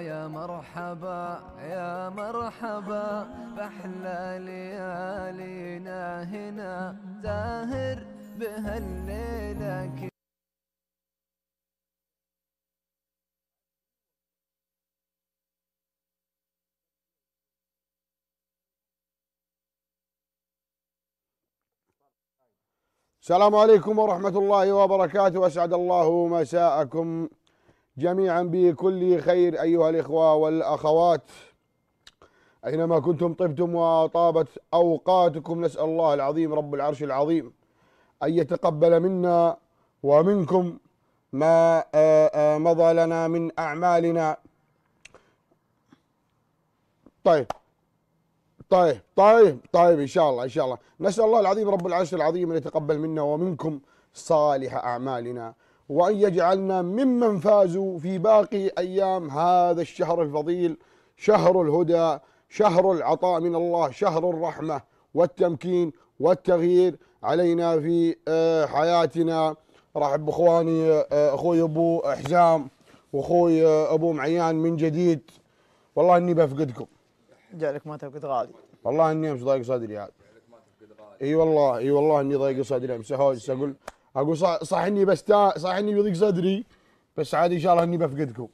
يا مرحبا يا مرحبا فاحلى ليالينا هنا زاهر بهالليلة السلام عليكم ورحمة الله وبركاته أسعد الله مساءكم جميعا بكل خير أيها الإخوة والأخوات أينما كنتم طبتم وطابت أوقاتكم نسأل الله العظيم رب العرش العظيم أن يتقبل منا ومنكم ما آه، آه، مضى لنا من أعمالنا طيب طيب طيب طيب إن شاء الله إن شاء الله نسأل الله العظيم رب العرش العظيم أن يتقبل منا ومنكم صالح أعمالنا وأن يجعلنا ممن فازوا في باقي أيام هذا الشهر الفضيل شهر الهدى شهر العطاء من الله شهر الرحمة والتمكين والتغيير علينا في آه، حياتنا رحب بإخواني آه، أخوي أبو حزام وأخوي آه، أبو معيان من جديد والله إني بفقدكم جعلك ما تفقد غالي والله إني أمس ضايق صدري هذا اي والله اي والله اني ضايق صدري امس اقول اقول صح, صح اني بستا صح اني بيضيق صدري بس عادي ان شاء الله اني بفقدكم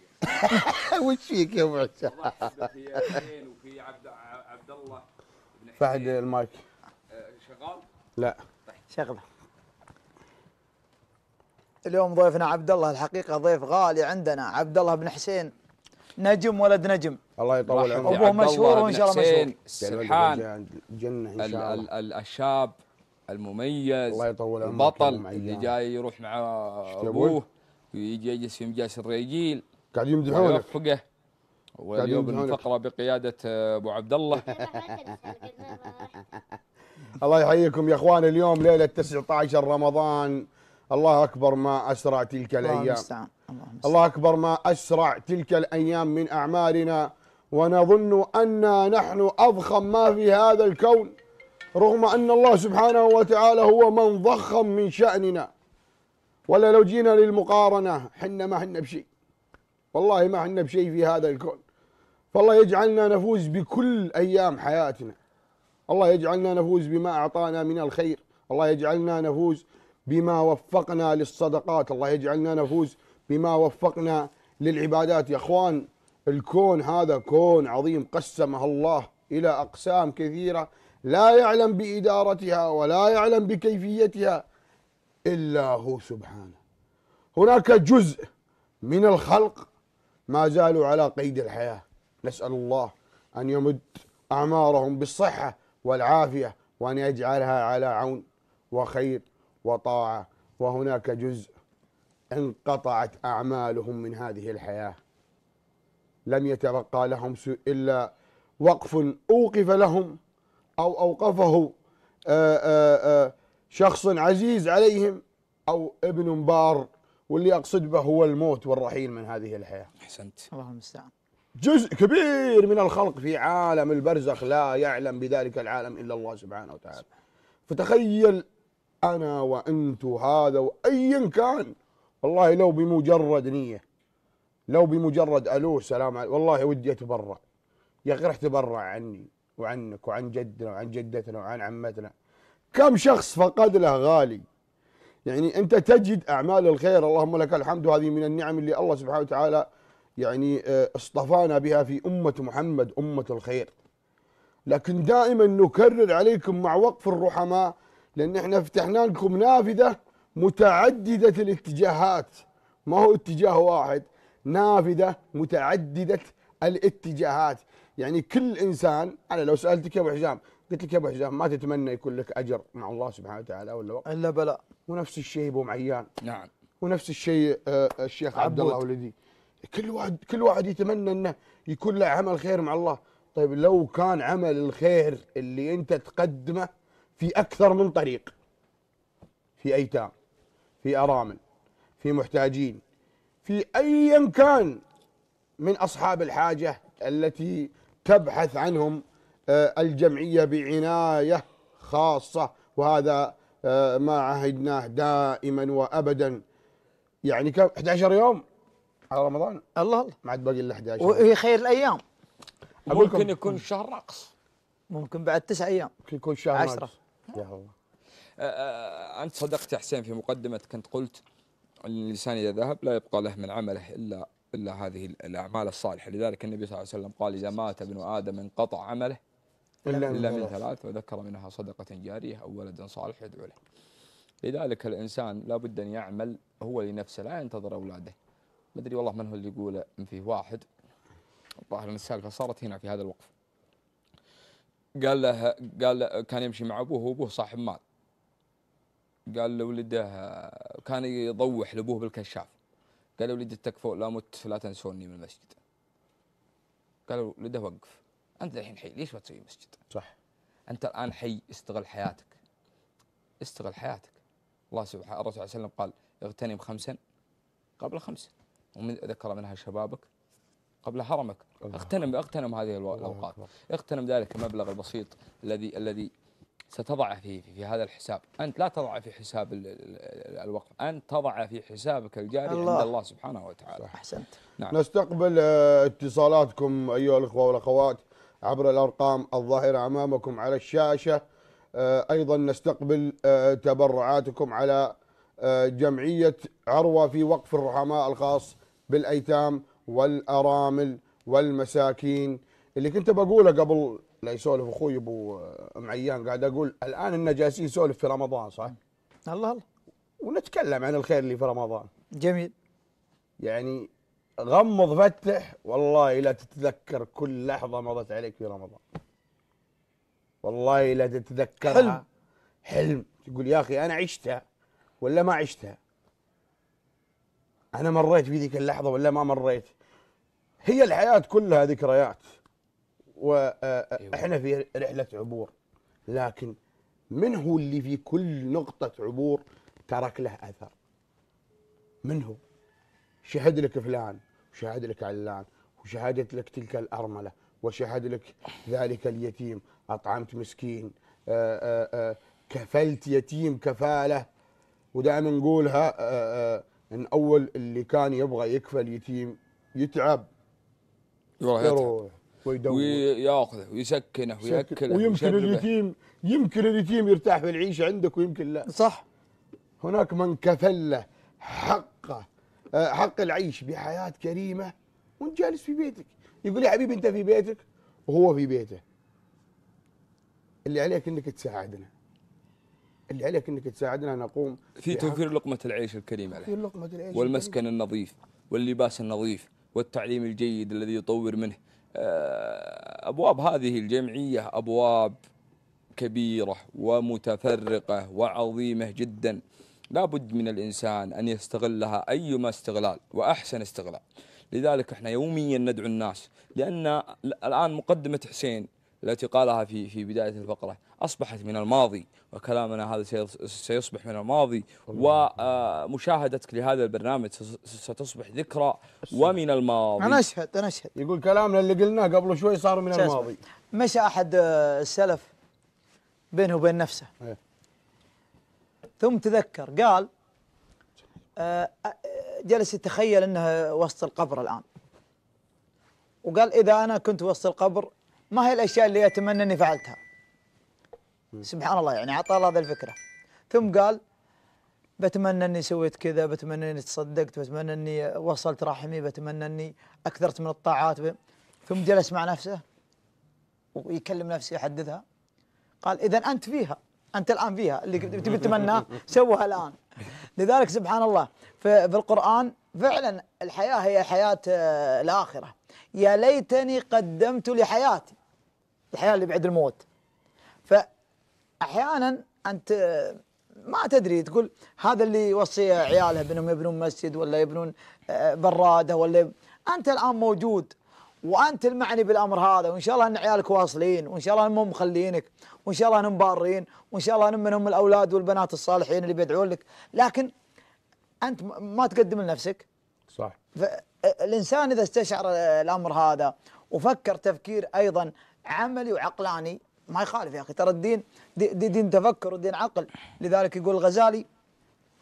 وش فيك يا ابو عشا؟ وفي عبد عبد الله فهد المايك آه، شغال؟ لا طيب. شغله اليوم ضيفنا عبد الله الحقيقه ضيف غالي عندنا عبد الله بن حسين نجم ولد نجم الله يطول عمره ابوه مشهور وان شاء الله مشهور سبحان الجنه ان شاء الله الشاب المميز الله يطول عمرك البطل اللي جاي يروح مع ابوه ويجي يجلس في مجالس الرجيل قاعد يمدحونك ويرفقه واليوم الفقره بقياده آه، ابو عبد الله الله يحييكم يا اخوان اليوم ليله 19 رمضان الله اكبر ما اسرع تلك الايام الله, الله اكبر ما اسرع تلك الايام من اعمارنا ونظن ان نحن اضخم ما في هذا الكون رغم أن الله سبحانه وتعالى هو من ضخم من شأننا ولا لو جينا للمقارنة حنا ما حنا بشيء والله ما حنا بشيء في هذا الكون فالله يجعلنا نفوز بكل أيام حياتنا الله يجعلنا نفوز بما أعطانا من الخير الله يجعلنا نفوز بما وفقنا للصدقات الله يجعلنا نفوز بما وفقنا للعبادات يا اخوان الكون هذا كون عظيم قسمه الله الى اقسام كثيره لا يعلم بإدارتها ولا يعلم بكيفيتها إلا هو سبحانه هناك جزء من الخلق ما زالوا على قيد الحياة نسأل الله أن يمد أعمارهم بالصحة والعافية وأن يجعلها على عون وخير وطاعة وهناك جزء انقطعت أعمالهم من هذه الحياة لم يتبقى لهم إلا وقف أوقف لهم أو أوقفه آه، آه، آه، شخص عزيز عليهم أو ابن بار واللي أقصد به هو الموت والرحيل من هذه الحياة أحسنت الله المستعان جزء كبير من الخلق في عالم البرزخ لا يعلم بذلك العالم إلا الله سبحانه وتعالى فتخيل أنا وأنت وهذا وأيا كان والله لو بمجرد نية لو بمجرد الوه سلام عليكم والله ودي أتبرع يا أخي رح تبرع عني وعنك وعن جدنا وعن جدتنا وعن عمتنا كم شخص فقد له غالي يعني أنت تجد أعمال الخير اللهم لك الحمد هذه من النعم اللي الله سبحانه وتعالى يعني آه، اصطفانا بها في أمة محمد أمة الخير لكن دائما نكرر عليكم مع وقف الرحماء لأن احنا فتحنا لكم نافذة متعددة الاتجاهات ما هو اتجاه واحد نافذة متعددة الاتجاهات يعني كل انسان انا لو سالتك يا ابو حجام قلت لك يا ابو حجام ما تتمنى يكون لك اجر مع الله سبحانه وتعالى ولا وقت الا بلاء ونفس الشيء ابو معيان نعم ونفس الشيء آه، آه، الشيخ عبد الله ولدي كل واحد كل واحد يتمنى انه يكون له عمل خير مع الله طيب لو كان عمل الخير اللي انت تقدمه في اكثر من طريق في ايتام في ارامل في محتاجين في ايا كان من اصحاب الحاجه التي تبحث عنهم آه، الجمعية بعناية خاصة وهذا آه، ما عهدناه دائما وأبدا يعني كم 11 يوم على رمضان الله الله ما عاد باقي الا 11 وهي خير الايام ممكن يكون شهر رقص ممكن بعد تسع ايام ممكن يكون شهر 10 يا الله آه، انت صدقت يا حسين في مقدمتك كنت قلت الانسان اذا ذهب لا يبقى له من عمله الا إلا هذه الأعمال الصالحة لذلك النبي صلى الله عليه وسلم قال إذا مات ابن آدم انقطع عمله إلا, إلا من ثلاث وذكر منها صدقة جارية أو ولد صالح يدعو له لذلك الإنسان لابد أن يعمل هو لنفسه لا ينتظر أولاده ما أدري والله من هو اللي يقول إن فيه واحد الظاهر أن السالفة صارت هنا في هذا الوقف قال له قال كان يمشي مع أبوه وأبوه صاحب مال قال لولده كان يضوح لأبوه بالكشاف قالوا ولدي فوق لا مت لا تنسوني من المسجد قالوا ولده وقف انت الحين حي ليش ما تسوي مسجد صح انت الان حي استغل حياتك استغل حياتك الله سبحانه الرسول صلى الله عليه وسلم قال اغتنم خمسا قبل خمسة ومن ذكر منها شبابك قبل هرمك اغتنم اغتنم هذه الاوقات اغتنم ذلك المبلغ البسيط الذي الذي ستضعه في في هذا الحساب أنت لا تضعه في حساب الوقف أنت تضعه في حسابك الجاري الله. عند الله سبحانه وتعالى أحسنت نعم. نستقبل آه، اتصالاتكم أيها الأخوة والأخوات عبر الأرقام الظاهرة أمامكم على الشاشة آه، أيضا نستقبل آه، تبرعاتكم على جمعية عروة في وقف الرحماء الخاص بالأيتام والأرامل والمساكين اللي كنت بقوله قبل لا يسولف اخوي ابو آه، معيان قاعد اقول الان ان جالسين نسولف في رمضان صح؟ الله الله ونتكلم عن الخير اللي في رمضان جميل يعني غمض فتح والله لا تتذكر كل لحظه مضت عليك في رمضان والله لا تتذكرها حلم حلم تقول يا اخي انا عشتها ولا ما عشتها انا مريت في ذيك اللحظه ولا ما مريت هي الحياه كلها ذكريات واحنا آه، آه، أيوة. في رحله عبور لكن من هو اللي في كل نقطه عبور ترك له اثر من هو شهد لك فلان وشهد لك علان وشهدت لك تلك الارمله وشهد لك ذلك اليتيم اطعمت مسكين آه، كفلت يتيم كفاله ودائما نقولها ان اول اللي كان يبغى يكفل يتيم يتعب يروح ويدور وياخذه ويسكنه وياكله ويمكن اليتيم يمكن اليتيم يرتاح في العيشه عندك ويمكن لا صح هناك من كفل حقه آه، حق العيش بحياه كريمه وانت جالس في بيتك يقول يا حبيبي انت في بيتك وهو في بيته اللي عليك انك تساعدنا اللي عليك انك تساعدنا نقوم في توفير لقمه العيش الكريمه عليه لقمه العيش والمسكن الكريم. النظيف واللباس النظيف والتعليم الجيد الذي يطور منه آه، أبواب هذه الجمعية أبواب كبيرة ومتفرقة وعظيمة جدا لا بد من الإنسان أن يستغلها أيما استغلال وأحسن استغلال لذلك احنا يوميا ندعو الناس لأن الآن مقدمة حسين التي قالها في في بداية الفقرة أصبحت من الماضي وكلامنا هذا سيصبح من الماضي ومشاهدتك آه، لهذا البرنامج ستصبح ذكرى ومن الماضي أنا أشهد أنا أشهد يقول كلامنا اللي قلناه قبل شوي صار من الماضي مشى أحد آه، السلف بينه وبين نفسه هي. إيه. ثم تذكر قال آه، جلس يتخيل أنه وسط القبر الآن وقال إذا أنا كنت وسط القبر ما هي الاشياء اللي اتمنى اني فعلتها سبحان الله يعني اعطى الله ذا الفكره ثم قال بتمنى اني سويت كذا بتمنى اني تصدقت بتمنى اني وصلت رحمي بتمنى اني اكثرت من الطاعات ثم جلس مع نفسه ويكلم نفسه يحدثها قال اذا انت فيها انت الان فيها اللي تبي تتمناه سوها الان لذلك سبحان الله في القران فعلا الحياه هي حياه آه، الاخره يا ليتني قدمت لحياتي الحياة اللي بعد الموت فأحيانا أنت ما تدري تقول هذا اللي يوصي عياله بأنهم يبنون مسجد ولا يبنون آه، برادة ولا يب... أنت الآن موجود وأنت المعني بالأمر هذا وإن شاء الله أن عيالك واصلين وإن شاء الله أنهم مخلينك وإن شاء الله أنهم بارين وإن شاء الله انهم منهم الأولاد والبنات الصالحين اللي بيدعون لك لكن أنت ما تقدم لنفسك صح فالإنسان آه، إذا استشعر آه، الأمر هذا وفكر تفكير أيضا عملي وعقلاني ما يخالف يا اخي ترى الدين دي دي دين تفكر ودين عقل لذلك يقول الغزالي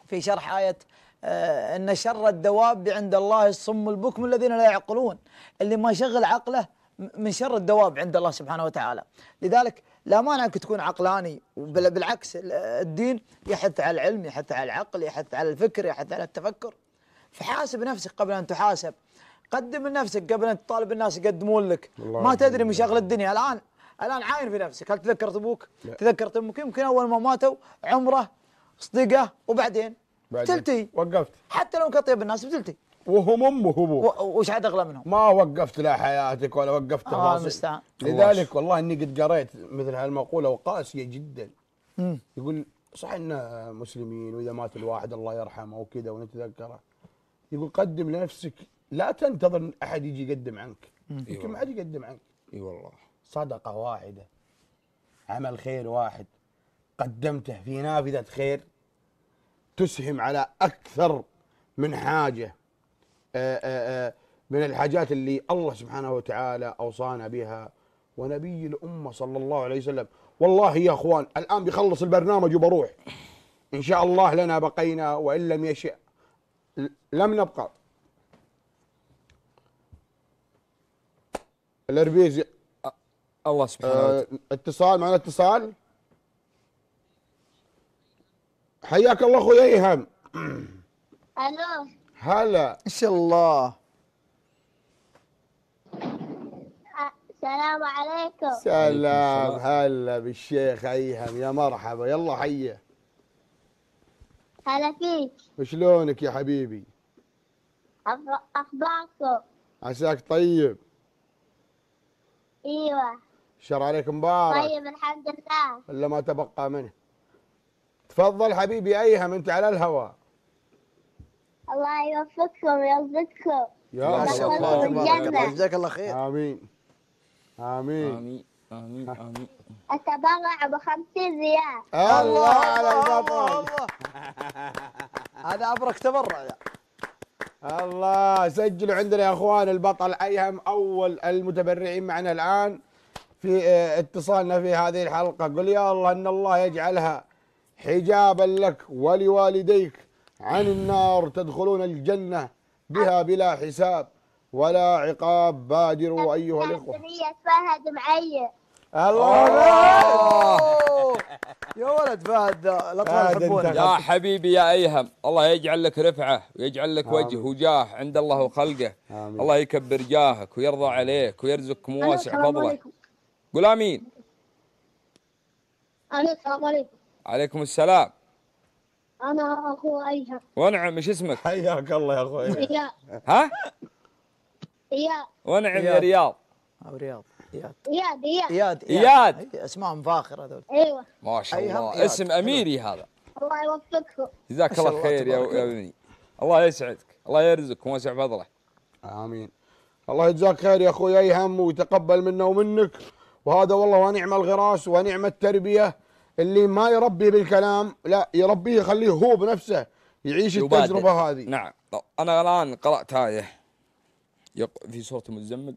في شرح آية آه، ان شر الدواب عند الله الصم البكم الذين لا يعقلون اللي ما يشغل عقله من شر الدواب عند الله سبحانه وتعالى لذلك لا مانع انك تكون عقلاني بالعكس الدين يحث على العلم يحث على العقل يحث على الفكر يحث على التفكر فحاسب نفسك قبل ان تحاسب قدم نفسك قبل ان تطالب الناس يقدمون لك ما تدري مشاغل الدنيا الان الان عاين في نفسك هل تذكرت ابوك؟ لا. تذكرت امك يمكن اول ما ماتوا عمره صدقه وبعدين بتلتي وقفت حتى لو طيب الناس بتلتي وهم امه وابوه وش عاد اغلى منهم؟ ما وقفت لا حياتك ولا وقفت آه لذلك والله اني قد قريت مثل هالمقوله وقاسيه جدا مم. يقول صح ان مسلمين واذا مات الواحد الله يرحمه وكذا ونتذكره يقول قدم لنفسك لا تنتظر ان احد يجي يقدم عنك يمكن ما حد يقدم عنك اي والله صدقه واحده عمل خير واحد قدمته في نافذه خير تسهم على اكثر من حاجه آآ آه، آآ آه، آه، من الحاجات اللي الله سبحانه وتعالى اوصانا بها ونبي الامه صلى الله عليه وسلم والله يا اخوان الان بيخلص البرنامج وبروح ان شاء الله لنا بقينا وان لم يشئ لم نبقى الاربيزي الله سبحانه آه، وتعالى اتصال معنا اتصال حياك الله اخوي ايهم الو هلا ان شاء الله السلام عليكم سلام هلا بالشيخ ايهم يا مرحبا يلا حيه هلا فيك شلونك يا حبيبي اخباركم عساك طيب ايوه شر عليك مبارك طيب الحمد لله الا ما تبقى منه تفضل حبيبي ايهم انت على الهواء الله يوفقكم ويرزقكم يا الله الله جزاك الله خير امين امين امين امين امين اتبرع ب 50 ريال الله على البطل هذا ابرك تبرع الله سجلوا عندنا يا اخوان البطل ايهم اول المتبرعين معنا الان في اتصالنا في هذه الحلقه قل يا الله ان الله يجعلها حجابا لك ولوالديك عن النار تدخلون الجنه بها بلا حساب ولا عقاب بادروا ايها الاخوه فهد الله. الله يا ولد فهد الاطفال يحبونه يا حبيبي يا ايهم الله يجعل لك رفعه ويجعل لك وجه وجاه عند الله وخلقه آمين. الله يكبر جاهك ويرضى عليك ويرزقك مواسع فضله قول امين انا السلام عليكم عليكم السلام انا اخو ايهم ونعم ايش اسمك؟ حياك الله يا اخو ايهم ها؟ اياه ونعم يا رياض او رياض اياد اياد اياد اياد, إياد. اسمائهم فاخر هذول ايوه ما شاء الله اسم اميري هذا الله يوفقكم جزاك الله خير يا ابني الله يسعدك الله يرزقك ويوسع فضله امين الله يجزاك خير يا اخوي ايهم ويتقبل منا ومنك وهذا والله ونعم الغراس ونعم التربيه اللي ما يربي بالكلام لا يربيه يخليه هو بنفسه يعيش يبادل. التجربه هذه نعم انا الان قرات ايه في سوره المزمل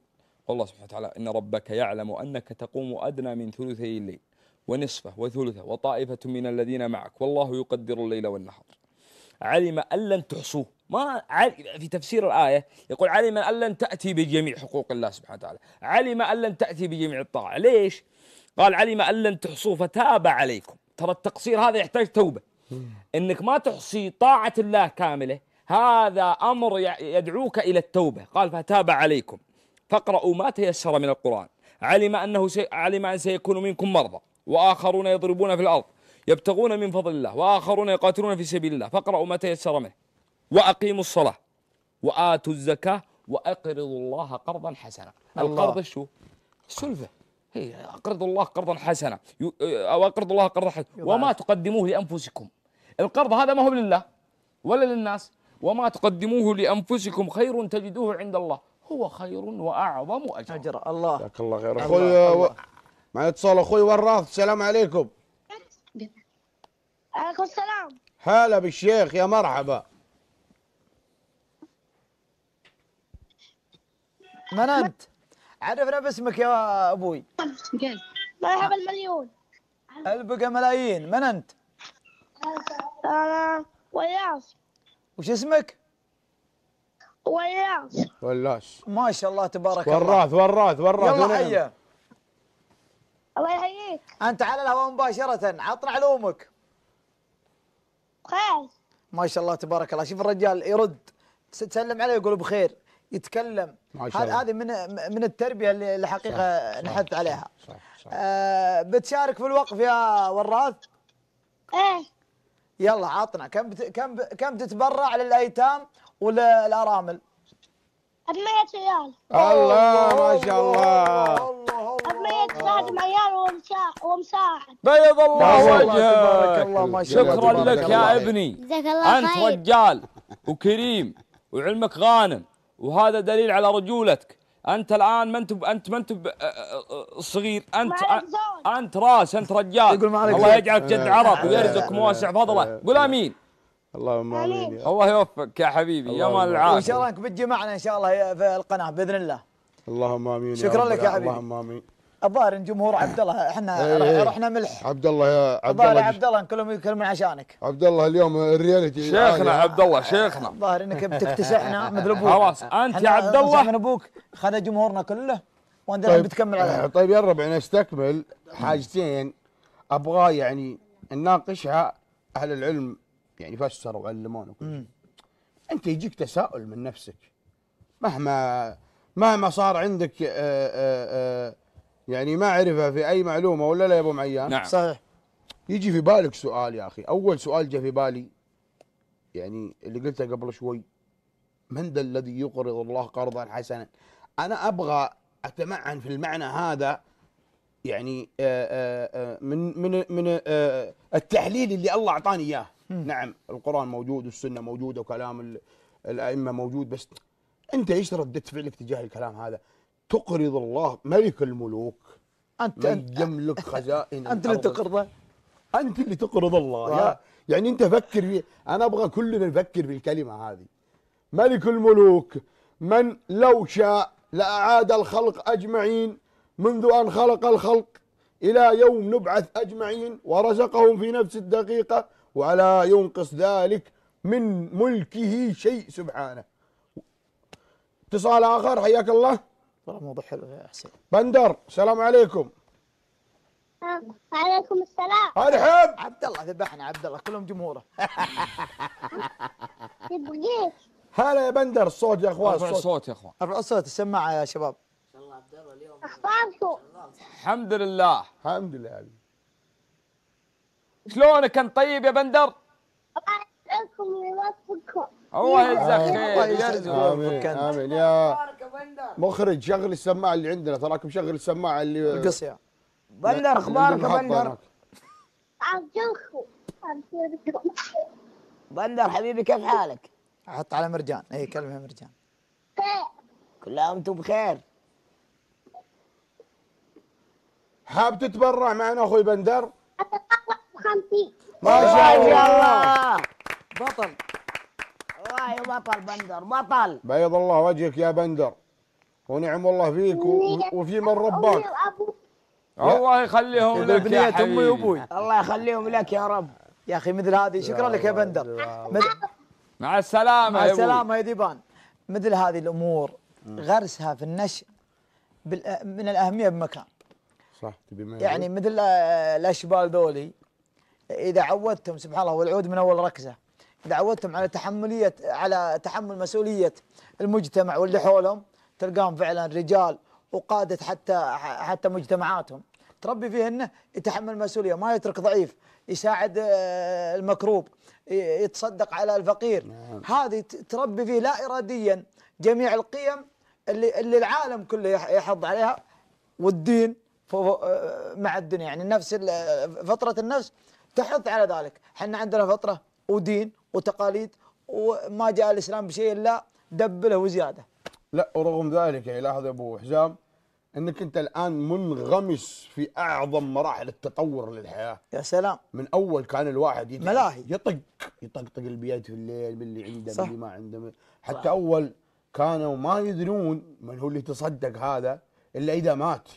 الله سبحانه وتعالى إن ربك يعلم أنك تقوم أدنى من ثلثي الليل ونصفه وثلثه وطائفة من الذين معك والله يقدر الليل والنهار علم أن لن تحصوه ما في تفسير الآية يقول علم أن لن تأتي بجميع حقوق الله سبحانه وتعالى علم أن لن تأتي بجميع الطاعة ليش؟ قال علم أن لن تحصوه فتاب عليكم ترى التقصير هذا يحتاج توبة إنك ما تحصي طاعة الله كاملة هذا أمر يدعوك إلى التوبة قال فتاب عليكم فاقرأوا ما تيسر من القرآن علم أنه سي... علم أن سيكون منكم مرضى وآخرون يضربون في الأرض يبتغون من فضل الله وآخرون يقاتلون في سبيل الله فاقرأوا ما تيسر منه وأقيموا الصلاة وآتوا الزكاة وأقرضوا الله قرضا حسنا القرض شو سلفة هي أقرضوا الله قرضا حسنا أو أقرضوا الله قرضا حسنا وما تقدموه لأنفسكم القرض هذا ما هو لله ولا للناس وما تقدموه لأنفسكم خير تجدوه عند الله هو خير واعظم اجر اجر الله جزاك الله خير اخوي و... معي اتصال اخوي وراث السلام عليكم عليكم السلام هلا بالشيخ يا مرحبا من انت؟ عرفنا باسمك يا ابوي مرحبا المليون البقى ملايين من انت؟ انا وياس وش اسمك؟ ولاش ولاش ما شاء الله تبارك الله وراث وراث وراث يلا حيه الله يحييك انت على الهواء مباشره عطنا علومك بخير ما شاء الله تبارك الله شوف الرجال يرد تسلم عليه يقول بخير يتكلم هذه من من التربيه اللي الحقيقه نحثت نحث عليها صح صح آه بتشارك في الوقف يا وراث؟ ايه يلا عطنا كم بت... كم ب... كم تتبرع للايتام والارامل 100 ريال الله ما شاء الله بمية خادم عيال ومساعد بيض الله وجهك شكرا لك يا ابني انت رجال وكريم وعلمك غانم وهذا دليل على رجولتك انت الان ما انت انت ما انت صغير انت انت راس انت رجال الله يجعلك جد عرب أه، ويرزقك أه، مواسع أه، فضله قول امين اللهم امين الله يوفقك يا حبيبي يا مال العافيه وان شاء الله انك بتجي معنا ان شاء الله في القناه باذن الله اللهم امين شكرا لك يا حبيبي اللهم امين الظاهر ان جمهور عبد الله احنا إيه. رحنا ملح عبد الله يا عبد الله عبد الله كلهم يكلمون عشانك عبد الله اليوم الريالتي شيخنا عبد الله شيخنا الظاهر انك بتكتسحنا مثل ابوك خلاص انت يا عبد الله من ابوك خذ جمهورنا كله وانت طيب بتكمل على طيب يا الربع نستكمل حاجتين ابغى يعني نناقشها اهل العلم يعني فسروا وعلمونا انت يجيك تساؤل من نفسك مهما مهما صار عندك آآ آه، آآ آه، آه، يعني معرفه في اي معلومه ولا لا يا ابو معيان نعم. صحيح يجي في بالك سؤال يا اخي اول سؤال جاء في بالي يعني اللي قلته قبل شوي من ذا الذي يقرض الله قرضا حسنا انا ابغى اتمعن في المعنى هذا يعني آآ آآ من من من التحليل اللي الله اعطاني اياه نعم القرآن موجود والسنة موجودة وكلام الأئمة موجود بس أنت إيش ردة فعلك تجاه الكلام هذا تقرض الله ملك الملوك أنت من يملك خزائن أنت اللي تقرضه أنت اللي تقرض الله يا يعني أنت فكر في أنا أبغى كلنا نفكر بالكلمة هذه ملك الملوك من لو شاء لأعاد الخلق أجمعين منذ أن خلق الخلق إلى يوم نبعث أجمعين ورزقهم في نفس الدقيقة ولا ينقص ذلك من ملكه شيء سبحانه اتصال اخر حياك الله والله موضوع حلو يا حسين بندر السلام عليكم وعليكم السلام ارحب عبد الله ذبحنا عبد الله كلهم جمهوره هلا يا بندر الصوت يا اخوان ارفع الصوت يا اخوان ارفع الصوت السماعه يا شباب ما شاء الله عبد الله اليوم اخباركم الحمد لله الحمد لله شلونك انت طيب يا بندر؟ الله يسعدكم الله يجزاك خير يرزقك امين امين يا مخرج شغل السماعه اللي عندنا تراكم شغل السماعه اللي القصيه بندر اخبارك يا بندر؟ بندر حبيبي كيف حالك؟ احط على مرجان اي كلمه مرجان كل عام وانتم بخير حاب تتبرع معنا اخوي بندر؟ اتبرع 50 ما شاء الله بطل والله بطل بندر بطل بيض الله وجهك يا بندر ونعم الله فيك وفي من رباك الله يخليهم لك يا بنية امي وابوي الله يخليهم لك يا رب يا اخي مثل هذه شكرا لك يا بندر مع السلامه مع السلامه يا ديبان مثل هذه الامور غرسها في النشء من الاهميه بمكان صح تبي يعني مثل آه، الاشبال ذولي اذا عودتم سبحان الله والعود من اول ركزه اذا عودتم على تحمليه على تحمل مسؤوليه المجتمع واللي حولهم تلقاهم فعلا رجال وقاده حتى حتى مجتمعاتهم تربي فيه انه يتحمل مسؤوليه ما يترك ضعيف يساعد آه، المكروب يتصدق على الفقير نعم. هذه تربي فيه لا اراديا جميع القيم اللي اللي العالم كله يحض عليها والدين آه، مع الدنيا يعني آه، النفس فطره النفس تحث على ذلك احنا عندنا فطرة ودين وتقاليد وما جاء الإسلام بشيء إلا دبله وزيادة لا ورغم ذلك يعني لاحظ يا أبو حزام انك انت الان منغمس في اعظم مراحل التطور للحياه يا سلام من اول كان الواحد ملاهي يطق يطقطق البيت في الليل باللي عنده صح. اللي ما عنده حتى صح. اول كانوا ما يدرون من هو اللي تصدق هذا الا اذا مات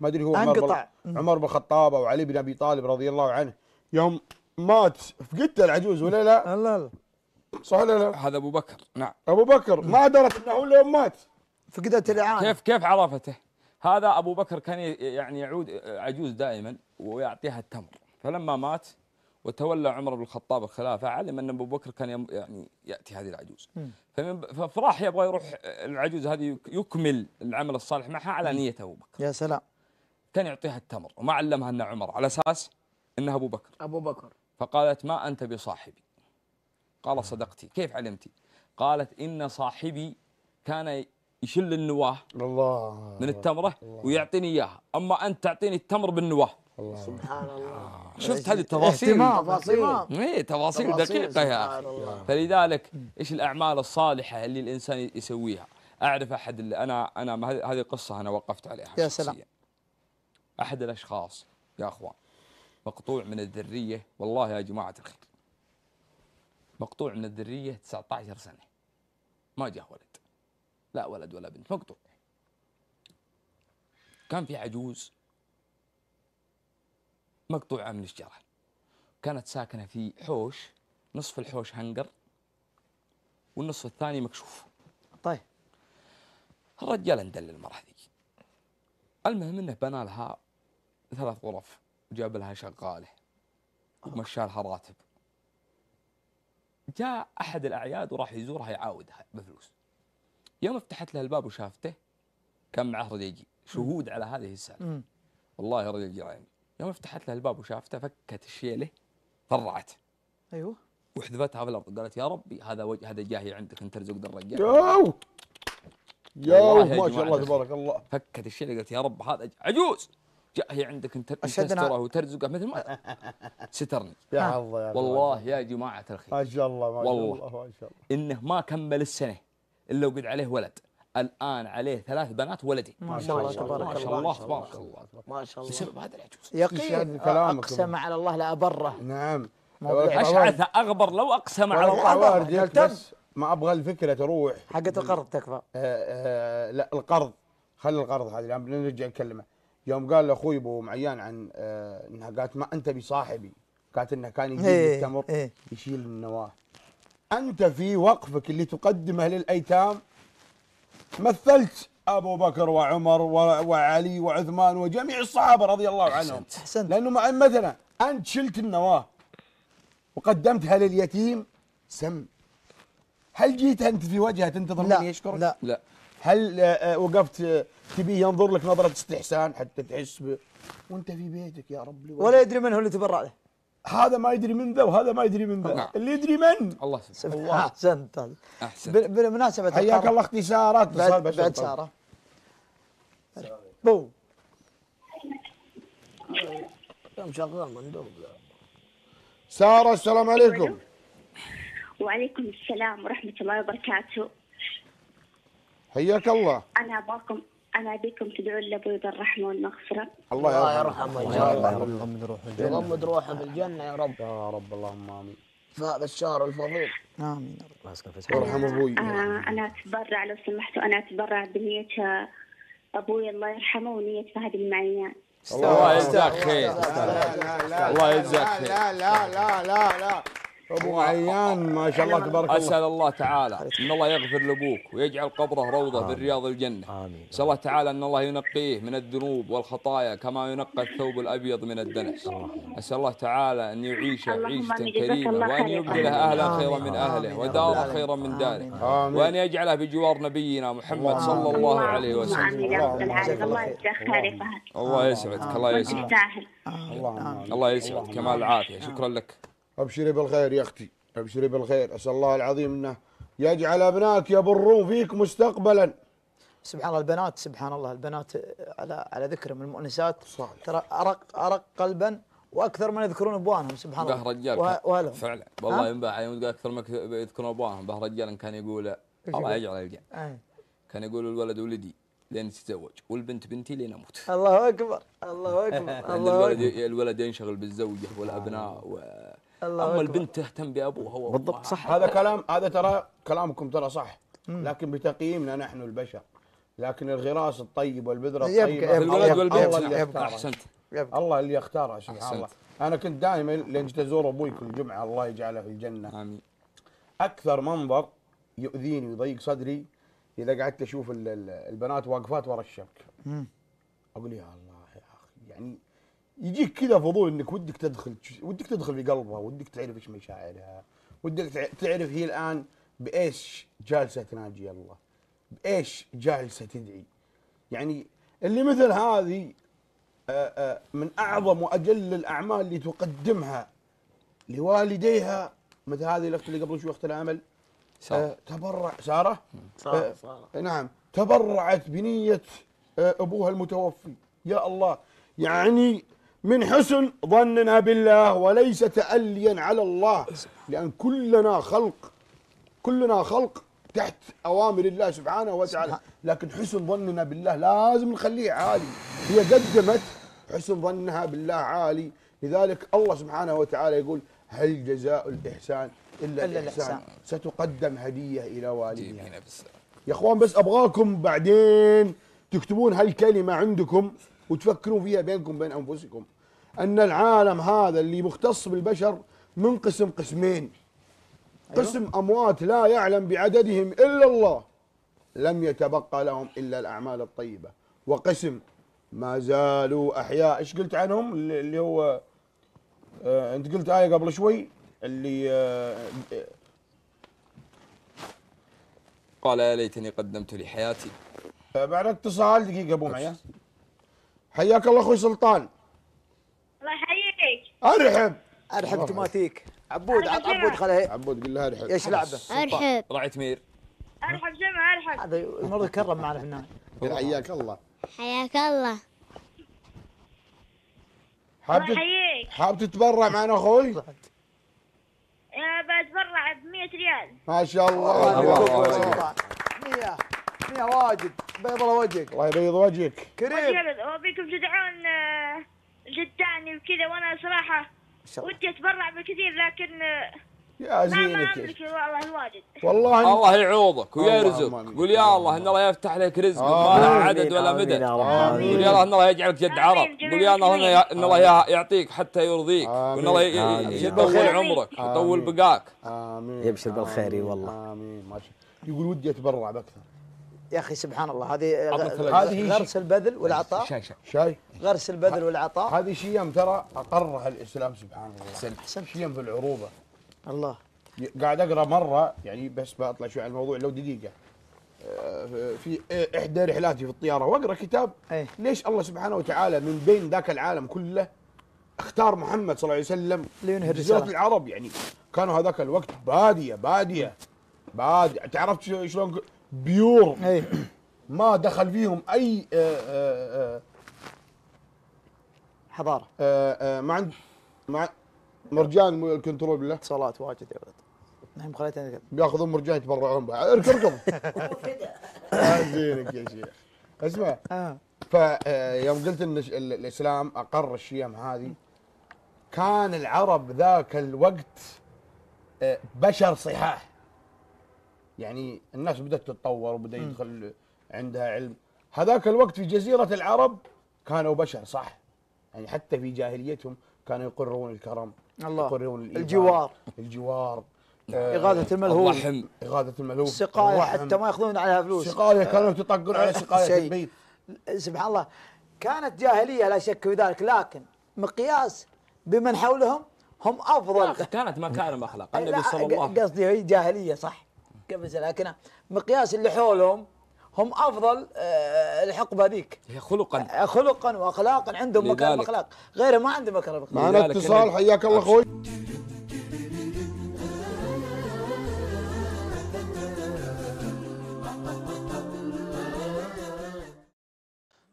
ما ادري هو عمر انقطع عمر بن الخطاب او علي بن ابي طالب رضي الله عنه يوم مات فقدت العجوز ولا لا؟ لا لا صح ولا لا؟ هذا ابو بكر نعم ابو بكر ما درت انه هو يوم مات فقدت الاعانه كيف كيف عرفته؟ هذا ابو بكر كان يعني يعود عجوز دائما ويعطيها التمر فلما مات وتولى عمر بن الخطاب الخلافه علم ان ابو بكر كان يعني ياتي هذه العجوز فراح يبغى يروح العجوز هذه يكمل العمل الصالح معها على نيه ابو بكر يا سلام كان يعطيها التمر وما علمها ان عمر على اساس إنه أبو بكر أبو بكر فقالت ما أنت بصاحبي قال صدقتي كيف علمتي قالت إن صاحبي كان يشل النواه الله من التمرة الله ويعطيني إياها أما أنت تعطيني التمر بالنواه الله سبحان الله شفت هذه إيه، التفاصيل إيه، تفاصيل اي تفاصيل دقيقه يا اخي فلذلك ايش الاعمال الصالحه اللي الانسان يسويها اعرف احد اللي انا انا هذه قصه انا وقفت عليها يا سلام احد الاشخاص يا اخوان مقطوع من الذريه والله يا جماعه الخير مقطوع من الذريه 19 سنه ما جاه ولد لا ولد ولا بنت مقطوع كان في عجوز مقطوعه من الشجره كانت ساكنه في حوش نصف الحوش هنقر والنصف الثاني مكشوف طيب الرجال اندل المرأة ذي المهم انه بنى لها ثلاث غرف وجاب لها شغاله ومشى لها راتب جاء احد الاعياد وراح يزورها يعاودها بفلوس يوم فتحت لها الباب وشافته كان معه رجيجي شهود على هذه السالفه والله رجيجي عيني يوم فتحت لها الباب وشافته فكت الشيله فرعت ايوه وحذفتها في الارض قالت يا ربي هذا وجه هذا جاهي عندك انت رزق الرجال ياو ياو ما شاء الله تبارك الله فكت الشيله قالت يا رب هذا عجوز هي عندك انت تستره وترزقه مثل ما سترني يا الله يا والله يا جماعه الخير ما شاء الله ما شاء الله ما شاء الله انه ما كمل السنه الا وقد عليه ولد الان عليه ثلاث بنات ولدي ما شاء الله تبارك الله ما شاء الله تبارك الله ما شاء الله بسبب هذا العجوز يقين اقسم على الله لابره نعم اشعث اغبر لو اقسم على الله ما ابغى الفكره تروح حقت القرض تكفى آه، آه، لا القرض خلي القرض هذه بنرجع نكلمه يوم قال لاخوي ابو معيان عن آه انها قالت ما انت بصاحبي قالت انه كان يجيب التمر إيه، إيه. يشيل النواه انت في وقفك اللي تقدمه للايتام مثلت ابو بكر وعمر وعلي وعثمان وجميع الصحابه رضي الله عنهم احسنت احسنت لانه مثلا انت شلت النواه وقدمتها لليتيم سم هل جيت انت في وجهه تنتظر من يشكرك؟ لا لا هل آه، آه، وقفت تبي ينظر لك نظره استحسان حتى تحس ب... وانت في بيتك يا رب لي ولا يدري من هو اللي تبرع له هذا ما يدري من ذا وهذا ما يدري من ذا نعم. اللي يدري من الله سبحانه الله احسنت احسنت بالمناسبه حياك الله اختي ساره بعد, بعد ساره بو كم مندوب ساره السلام عليكم وعليكم السلام ورحمه الله وبركاته حياك الله انا أباكم أنا ابيكم تدعون لأبوي بالرحمة والمغفرة الله يرحمه الله يرحمه يغمد روحه يغمد روحه بالجنة يا رب يا رب اللهم آمين في هذا الشهر الفضيل آمين الله يسكن في أبوي آه، أنا أتبرع لو سمحتوا أنا أتبرع بنية أبوي الله يرحمه ونية فهد المعيان الله يجزاك خير الله يجزاك خير لا لا لا لا لا ابو عيان ما شاء الله تبارك الله اسال الله تعالى ان الله يغفر لابوك ويجعل قبره روضه آمين. في رياض الجنه امين اسال الله تعالى ان الله ينقيه من الذنوب والخطايا كما ينقى الثوب الابيض من الدنس اسال الله تعالى ان يعيش عيشه كريمه وان يبدله اهلا خيرا من اهله ودارا خيرا من داره وان يجعله بجوار نبينا محمد صلى الله عليه وسلم الله الله يسعدك الله يسعدك الله يسعدك كمال العافيه شكرا لك أبشري بالخير يا أختي أبشري بالخير أسأل الله العظيم أنه يجعل أبنائك يبرون فيك مستقبلا سبحان الله البنات سبحان الله البنات على على ذكر من المؤنسات صحيح. ترى أرق أرق قلبا واكثر من يذكرون ابوانهم سبحان الله به رجال وهلهم. فعلا والله ينباع اكثر ما يذكرون ابوانهم به رجال كان يقول الله يجعله يجعله كان يقول الولد ولدي لين تتزوج والبنت بنتي لين اموت الله اكبر الله اكبر الله الولد الولد ينشغل بالزوجه والابناء و الله اما البنت تهتم بابوها بالضبط صح هذا كلام هذا ترى كلامكم ترى صح لكن بتقييمنا نحن البشر لكن الغراس الطيب والبذره الطيبه الولد والبنت احسنت الله اللي يختارها سبحان الله انا كنت دائما لاني ازور ابوي كل جمعه الله يجعله في الجنه امين اكثر منظر يؤذيني ويضيق صدري اذا قعدت اشوف البنات واقفات ورا الشبكه اقول يا الله يا اخي يعني يجيك كذا فضول انك ودك تدخل ودك تدخل في قلبها ودك تعرف ايش مشاعرها ودك تعرف هي الان بايش جالسه تناجي الله بايش جالسه تدعي يعني اللي مثل هذه آه، آه، من اعظم واجل الاعمال اللي تقدمها لوالديها مثل هذه الاخت اللي قبل شوي اخت الامل سارة آه، تبرع ساره ساره ساره نعم تبرعت بنيه ابوها المتوفي يا الله يعني من حسن ظننا بالله وليس تأليا على الله لأن كلنا خلق كلنا خلق تحت أوامر الله سبحانه وتعالى لكن حسن ظننا بالله لازم نخليه عالي هي قدمت حسن ظنها بالله عالي لذلك الله سبحانه وتعالى يقول هل جزاء الإحسان إلا الإحسان ستقدم هدية إلى والدها يا اخوان بس ابغاكم بعدين تكتبون هالكلمه عندكم وتفكرون فيها بينكم بين انفسكم ان العالم هذا اللي مختص بالبشر منقسم قسمين أيوه. قسم اموات لا يعلم بعددهم الا الله لم يتبقى لهم الا الاعمال الطيبه وقسم ما زالوا احياء ايش قلت عنهم اللي هو آه انت قلت ايه قبل شوي اللي آه قال يا ليتني قدمت لحياتي بعد اتصال دقيقه ابو معي حياك الله اخوي سلطان الله يحييك ارحب ارحب تماتيك عبود عبود خله عبود قل لها ارحب ايش لعبه؟ ارحب راعي تمير ارحب جمع ارحب هذا المره كرم معنا هنا حياك الله حياك الله حاب حاب تتبرع معنا اخوي؟ بتبرع ب 100 ريال ما شاء الله الله 100 100 واجد بيض الله وجهك الله يبيض وجهك كريم وبيكم تدعون آه، جدعني وكذا وانا صراحه ودي اتبرع بكثير لكن يا زينك والله الواجد والله الله يعوضك ويرزقك قول يا الله ان الله يفتح لك رزق ما له عدد ولا مدد قول يا الله ان الله يجعلك جد عرب قول يا الله ان الله يعطيك حتى يرضيك وان الله يطول عمرك ويطول بقاك امين يبشر بالخير والله امين يقول ودي اتبرع باكثر يا اخي سبحان الله هذه هذه غرس البذل والعطاء شاي شاي شاي غرس البذل والعطاء هذه شيم ترى اقرها الاسلام سبحان الله احسنت احسنت شيم في العروبه الله قاعد اقرا مره يعني بس بطلع شوي على الموضوع لو دقيقه آه، في احدى رحلاتي في الطياره واقرا كتاب أيه؟ ليش الله سبحانه وتعالى من بين ذاك العالم كله اختار محمد صلى الله عليه وسلم لينهي الرساله العرب يعني كانوا هذاك الوقت باديه باديه باديه تعرفت شلون بيور أي. ما دخل فيهم اي آه، آه، آه، حضاره ما عند مع مرجان الكنترول بالله اتصالات واجد يا ولد نحن نعم، خليتني بياخذون مرجان يتبرعون بعد اركض اركض زينك يا شيخ اسمع آه. فيوم قلت ان الاسلام اقر الشيم هذه كان العرب ذاك الوقت بشر صحاح يعني الناس بدات تتطور وبدا يدخل عندها علم هذاك الوقت في جزيره العرب كانوا بشر صح يعني حتى في جاهليتهم كانوا يقرون الكرم الله يقرون الجوار الجوار إغاثة آه، الملهوف الرحم إغاثة الملهوف السقاية حتى ما ياخذون عليها فلوس سقاية كانوا يطقون على آه، سقاية البيت سبحان الله كانت جاهلية لا شك في ذلك لكن مقياس بمن حولهم هم أفضل كانت مكارم أخلاق النبي صلى الله عليه وسلم قصدي هي جاهلية صح كيف لكن مقياس اللي حولهم هم افضل آه، الحقبه ذيك خلقا آه، خلقا واخلاقا عندهم مكان اخلاق غيره ما عنده مكان اخلاق معنا اتصال حياك الله اخوي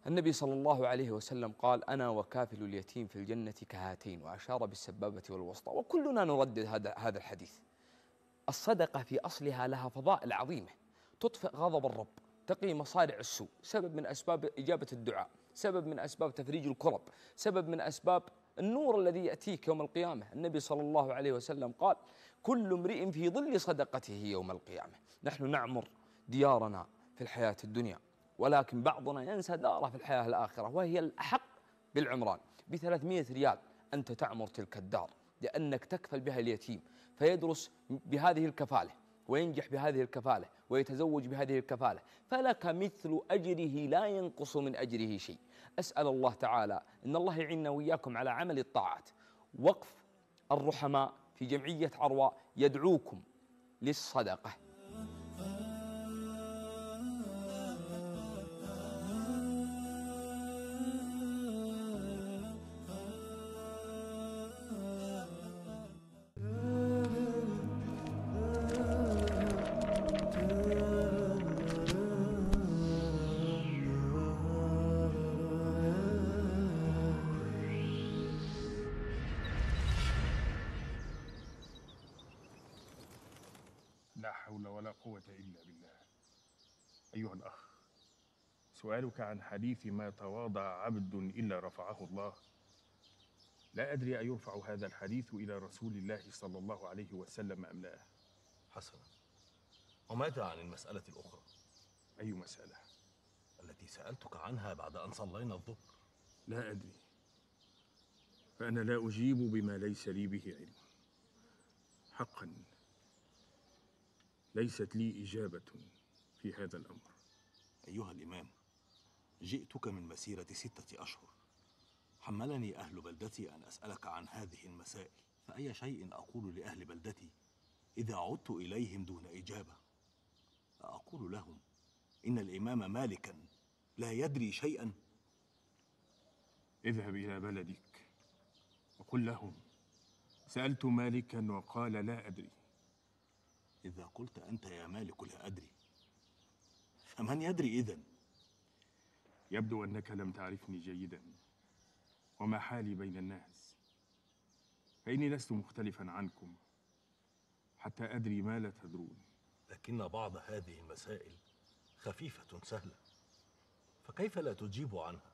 النبي صلى الله عليه وسلم قال أنا وكافل اليتيم في الجنة كهاتين وأشار بالسبابة والوسطى وكلنا نردد هذا هذا الحديث الصدقة في أصلها لها فضائل عظيمة تطفئ غضب الرب تقي مصارع السوء سبب من أسباب إجابة الدعاء سبب من أسباب تفريج الكرب سبب من أسباب النور الذي يأتيك يوم القيامة النبي صلى الله عليه وسلم قال كل امرئ في ظل صدقته يوم القيامة نحن نعمر ديارنا في الحياة الدنيا ولكن بعضنا ينسى داره في الحياة الآخرة وهي الأحق بالعمران ب 300 ريال أنت تعمر تلك الدار لأنك تكفل بها اليتيم فيدرس بهذه الكفالة وينجح بهذه الكفالة ويتزوج بهذه الكفالة فلك مثل أجره لا ينقص من أجره شيء أسأل الله تعالى أن الله يعيننا وإياكم على عمل الطاعات وقف الرحماء في جمعية عروة يدعوكم للصدقة أسألك عن حديث ما تواضع عبد إلا رفعه الله لا أدري أيرفع هذا الحديث إلى رسول الله صلى الله عليه وسلم أم لا حسنا وماذا عن المسألة الأخرى؟ أي مسألة؟ التي سألتك عنها بعد أن صلينا الظهر لا أدري فأنا لا أجيب بما ليس لي به علم حقا ليست لي إجابة في هذا الأمر أيها الإمام جئتك من مسيرة ستة أشهر حملني أهل بلدتي أن أسألك عن هذه المسائل فأي شيء أقول لأهل بلدتي إذا عدت إليهم دون إجابة أقول لهم إن الإمام مالكا لا يدري شيئا اذهب إلى بلدك وقل لهم سألت مالكا وقال لا أدري إذا قلت أنت يا مالك لا أدري فمن يدري إذن يبدو أنك لم تعرفني جيدا وما حالي بين الناس فإني لست مختلفا عنكم حتى أدري ما لا تدرون لكن بعض هذه المسائل خفيفة سهلة فكيف لا تجيب عنها؟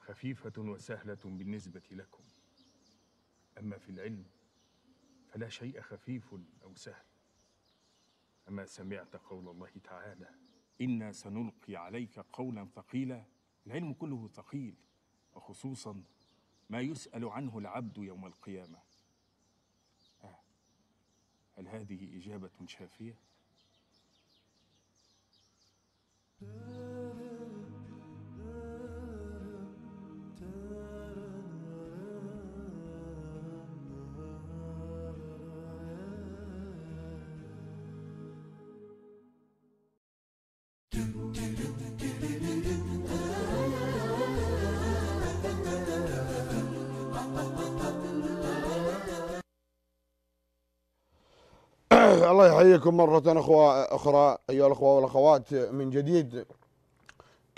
خفيفة وسهلة بالنسبة لكم أما في العلم فلا شيء خفيف أو سهل أما سمعت قول الله تعالى إنا سنلقي عليك قولا ثقيلا العلم كله ثقيل وخصوصا ما يسأل عنه العبد يوم القيامة آه. هل هذه إجابة شافية؟ الله يحييكم مرة أخوة أخرى أيها الأخوة والأخوات من جديد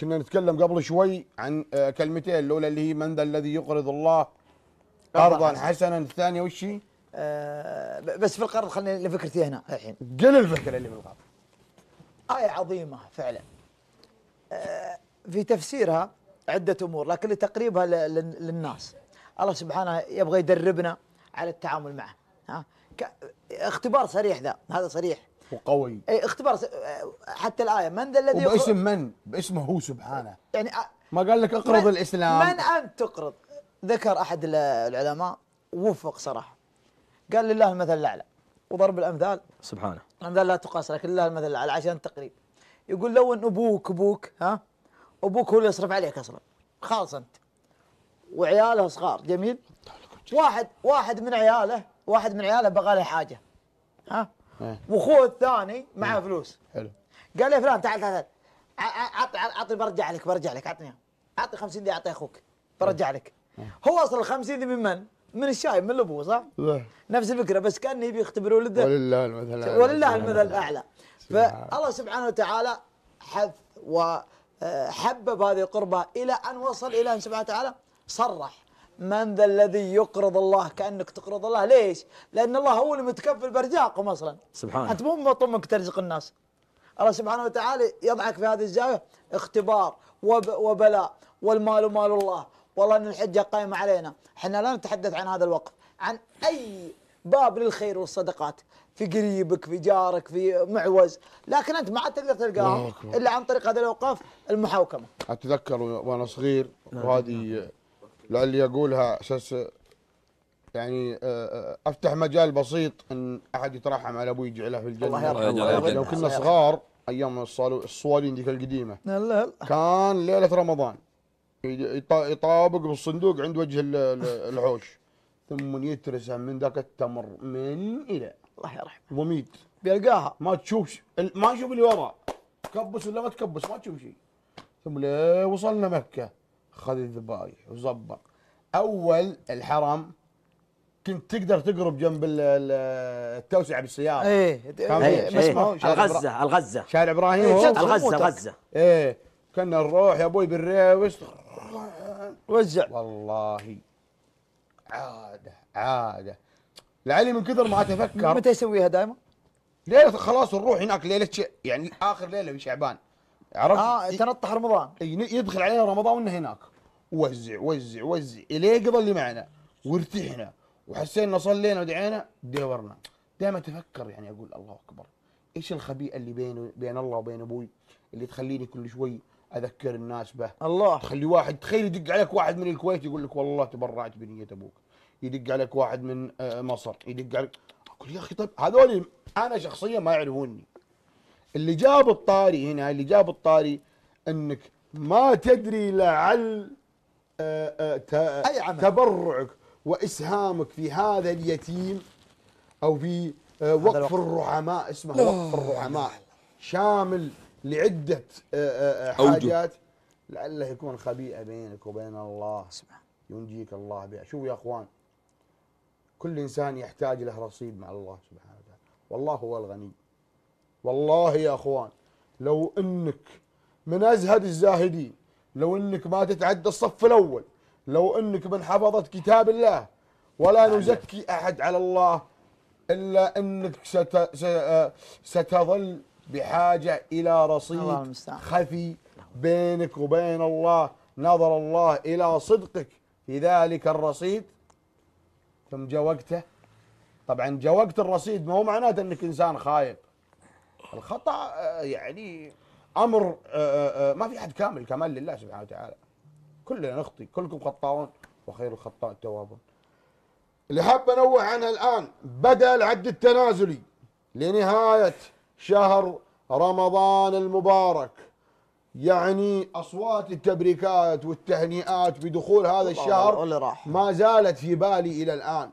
كنا نتكلم قبل شوي عن آه، كلمتين الأولى اللي هي من ذا الذي يقرض الله قرضا حسنا الثانية وش أه بس في القرض خلينا لفكرتي هنا الحين قل الفكرة اللي في القرض آية عظيمة فعلا أه في تفسيرها عدة أمور لكن لتقريبها للناس الله سبحانه يبغى يدربنا على التعامل معه ها اختبار صريح ذا هذا صريح وقوي اي اختبار حتى الايه من ذا الذي باسم من باسمه هو سبحانه يعني ما قال لك اقرض من الاسلام من انت تقرض ذكر احد العلماء وفق صراحه قال لله المثل الاعلى وضرب الامثال سبحانه الامثال لا تقاس لكن لله المثل الاعلى عشان التقريب يقول لو ان ابوك ابوك ها ابوك هو اللي يصرف عليك اصلا خالص انت وعياله صغار جميل طيب، واحد واحد من عياله واحد من عياله بغى له حاجه ها إيه. واخوه الثاني معه إيه. فلوس حلو قال لي فلان تعال تعال اعطي اعطي برجع لك برجع لك اعطني اعطي 50 دي اعطي اخوك برجع إيه. لك هو اصلا ال 50 دي من من؟ من الشايب من الابو صح؟ صح نفس الفكره بس كان يبي يختبر ولده ولله المثل الاعلى ولله المثل الاعلى فالله سبحانه وتعالى حث وحبب آه، هذه القربة إلى أن وصل إلى أن سبحانه وتعالى صرح من ذا الذي يقرض الله كانك تقرض الله ليش؟ لان الله هو اللي متكفل بارزاقهم اصلا سبحانه انت مو مطمك ترزق الناس الله سبحانه وتعالى يضعك في هذه الزاويه اختبار وبلاء والمال مال الله والله ان الحجه قائمه علينا احنا لا نتحدث عن هذا الوقف عن اي باب للخير والصدقات في قريبك في جارك في معوز لكن انت ما عاد تقدر تلقاه الا عن طريق هذه الاوقاف المحوكمه اتذكر وانا صغير نعم. وهذه لعلي اقولها اساس يعني آه، آه، افتح مجال بسيط ان احد يترحم على ابوي يجعله في الجنه الله يرحمه لو كنا صغار ايام الصوالين ذيك القديمه كان ليله رمضان يطابق بالصندوق عند وجه الحوش ثم يترسم من ذاك التمر من الى الله يرحمه وميت بيلقاها ما تشوف ما تشوف اللي وراء كبس ولا ما تكبس ما تشوف شيء ثم وصلنا مكه خذ الذباي وظبط اول الحرم كنت تقدر تقرب جنب التوسعه بالسياره ايه ايه ما إيه. الغزه الغزه شارع ابراهيم إيه الغزه الغزه ايه كنا نروح يا ابوي بالريوس وزع والله عاده عاده لعلي من كثر ما اتفكر متى يسويها دائما؟ ليله خلاص نروح هناك ليله يعني اخر ليله في شعبان عرفت؟ اه تنطح رمضان يدخل علينا رمضان وانه هناك وزع وزع وزع اليه قبل اللي معنا وارتحنا وحسينا صلينا ودعينا ديورنا دائما اتفكر يعني اقول الله اكبر ايش الخبيئه اللي بيني بين الله وبين ابوي اللي تخليني كل شوي اذكر الناس به الله تخلي واحد تخيل يدق عليك واحد من الكويت يقول لك والله تبرعت بنيه ابوك يدق عليك واحد من آه، مصر يدق عليك اقول يا اخي طيب هذول انا شخصيا ما يعرفوني اللي جاب الطاري هنا اللي جاب الطاري انك ما تدري لعل آه، آه، أي عمل. تبرعك واسهامك في هذا اليتيم او في آه، وقف الرحماء اسمه لا. وقف الرحماء شامل لعده حاجات لعله يكون خبيئه بينك وبين الله ينجيك الله بها شوف يا اخوان كل انسان يحتاج له رصيد مع الله سبحانه وتعالى والله هو الغني والله يا اخوان لو انك من ازهد الزاهدين لو انك ما تتعدى الصف الاول لو انك من حفظة كتاب الله ولا نزكي احد على الله الا انك ست ستظل بحاجه الى رصيد خفي بينك وبين الله نظر الله الى صدقك في ذلك الرصيد ثم جاء وقته طبعا جاء وقت الرصيد ما هو معناته انك انسان خايب الخطا آه، يعني امر آه، آه، ما في حد كامل كمال لله سبحانه وتعالى كلنا نخطي كلكم خطاؤون وخير الخطاء التوابون اللي حاب انوه عنها الان بدا العد التنازلي لنهايه شهر رمضان المبارك يعني اصوات التبريكات والتهنئات بدخول هذا الشهر ما زالت في بالي الى الان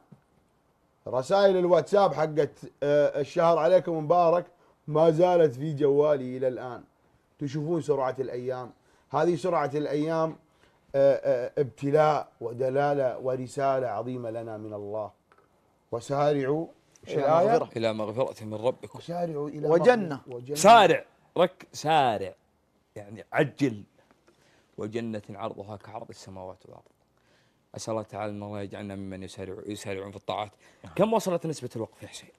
رسائل الواتساب حقت الشهر عليكم مبارك ما زالت في جوالي إلى الآن تشوفون سرعة الأيام هذه سرعة الأيام آه، آه، ابتلاء ودلالة ورسالة عظيمة لنا من الله وسارعوا إلى مغفرة إلى مغفرة من ربكم وسارعوا إلى وجنة, وجنة سارع رك سارع يعني عجل وجنة عرضها كعرض السماوات والأرض أسأل الله تعالى أن الله يجعلنا ممن يسارع يسارعون في الطاعات كم وصلت نسبة الوقف يا حسين؟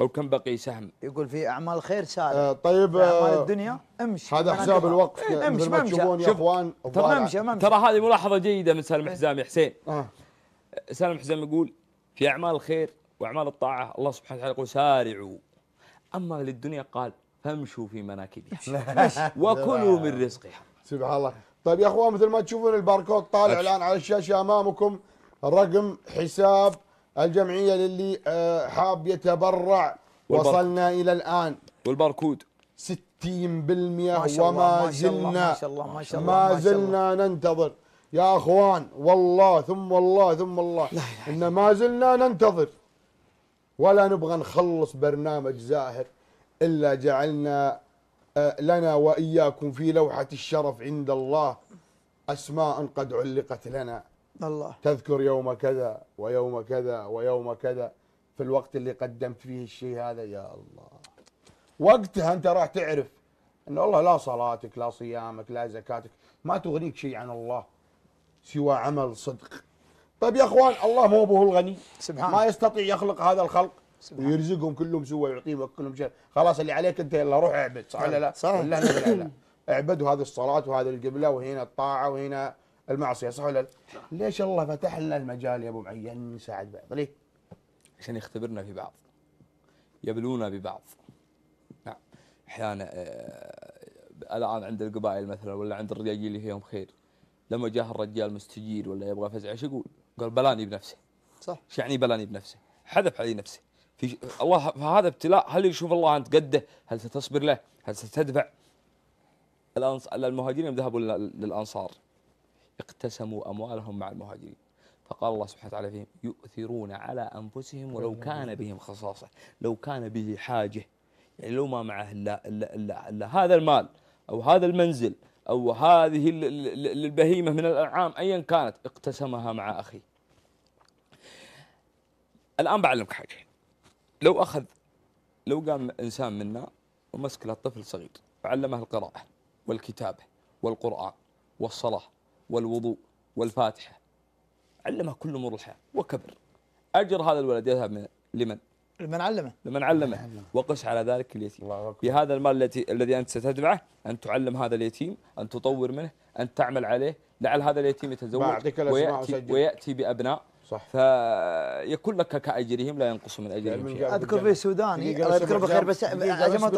او كم بقي سهم يقول في اعمال خير سالم آه طيب اعمال آه، الدنيا امشي هذا حساب الوقت إيه، امشي ما تشوفون يا اخوان ترى هذه ملاحظه جيده من سالم إيه. حزام يا حسين آه. سالم حزام يقول في اعمال الخير واعمال الطاعه الله سبحانه وتعالى يقول سارعوا اما للدنيا قال فامشوا في مناكبها وكلوا من رزقها سبحان الله طيب يا اخوان مثل ما تشوفون الباركود طالع الان على الشاشه امامكم رقم حساب الجمعيه للي آه، حاب يتبرع وصلنا الى الان والباركود 60% ما شاء وما زلنا ما شاء الله ما شاء الله ما زلنا ننتظر يا اخوان والله ثم والله ثم الله ان ما زلنا ننتظر ولا نبغى نخلص برنامج زاهر الا جعلنا آه، لنا واياكم في لوحه الشرف عند الله اسماء قد علقت لنا الله تذكر يوم كذا ويوم كذا ويوم كذا في الوقت اللي قدمت فيه الشيء هذا يا الله وقتها انت راح تعرف ان الله لا صلاتك لا صيامك لا زكاتك ما تغنيك شيء عن الله سوى عمل صدق طيب يا اخوان الله مو به الغني سبحان ما يستطيع يخلق هذا الخلق سبحان. ويرزقهم كلهم سوى ويعطيهم كلهم شيء خلاص اللي عليك انت يلا روح اعبد صح ولا لا؟ صح لا لا اعبدوا هذه الصلاه وهذه القبله وهنا الطاعه وهنا المعصيه صح ولا لا؟ ليش الله فتح لنا المجال يا ابو معين نساعد بعض ليه؟ عشان يختبرنا في بعض يبلونا ببعض نعم احيانا آه، الان عند القبائل مثلا ولا عند الرجال اللي فيهم خير لما جاه الرجال مستجير ولا يبغى فزع ايش يقول؟ قال بلاني بنفسه صح ايش يعني بلاني بنفسه؟ حذف علي نفسه في الله فهذا ابتلاء هل يشوف الله انت قده؟ هل ستصبر له؟ هل ستدفع؟ الانصار المهاجرين ذهبوا للانصار اقتسموا أموالهم مع المهاجرين فقال الله سبحانه وتعالى فيهم يؤثرون على أنفسهم ولو كان بهم خصاصة لو كان به حاجة يعني لو ما معه إلا, إلا, إلا, إلا هذا المال أو هذا المنزل أو هذه البهيمة من الأنعام أيا كانت اقتسمها مع أخيه الآن بعلمك حاجة لو أخذ لو قام إنسان منا ومسك له طفل صغير وعلمه القراءة والكتابة والقرآن والصلاة والوضوء والفاتحة علمه كل أمور الحياة وكبر أجر هذا الولد يذهب لمن؟ لمن علمه لمن علمه وقس على ذلك اليتيم بهذا المال التي الذي انت ستدفعه ان تعلم هذا اليتيم ان تطور منه ان تعمل عليه لعل هذا اليتيم يتزوج وياتي, ويأتي بابناء صح فيكون لك كاجرهم لا ينقص من اجرهم يعني شيء اذكر في سوداني الله يذكره بالخير بس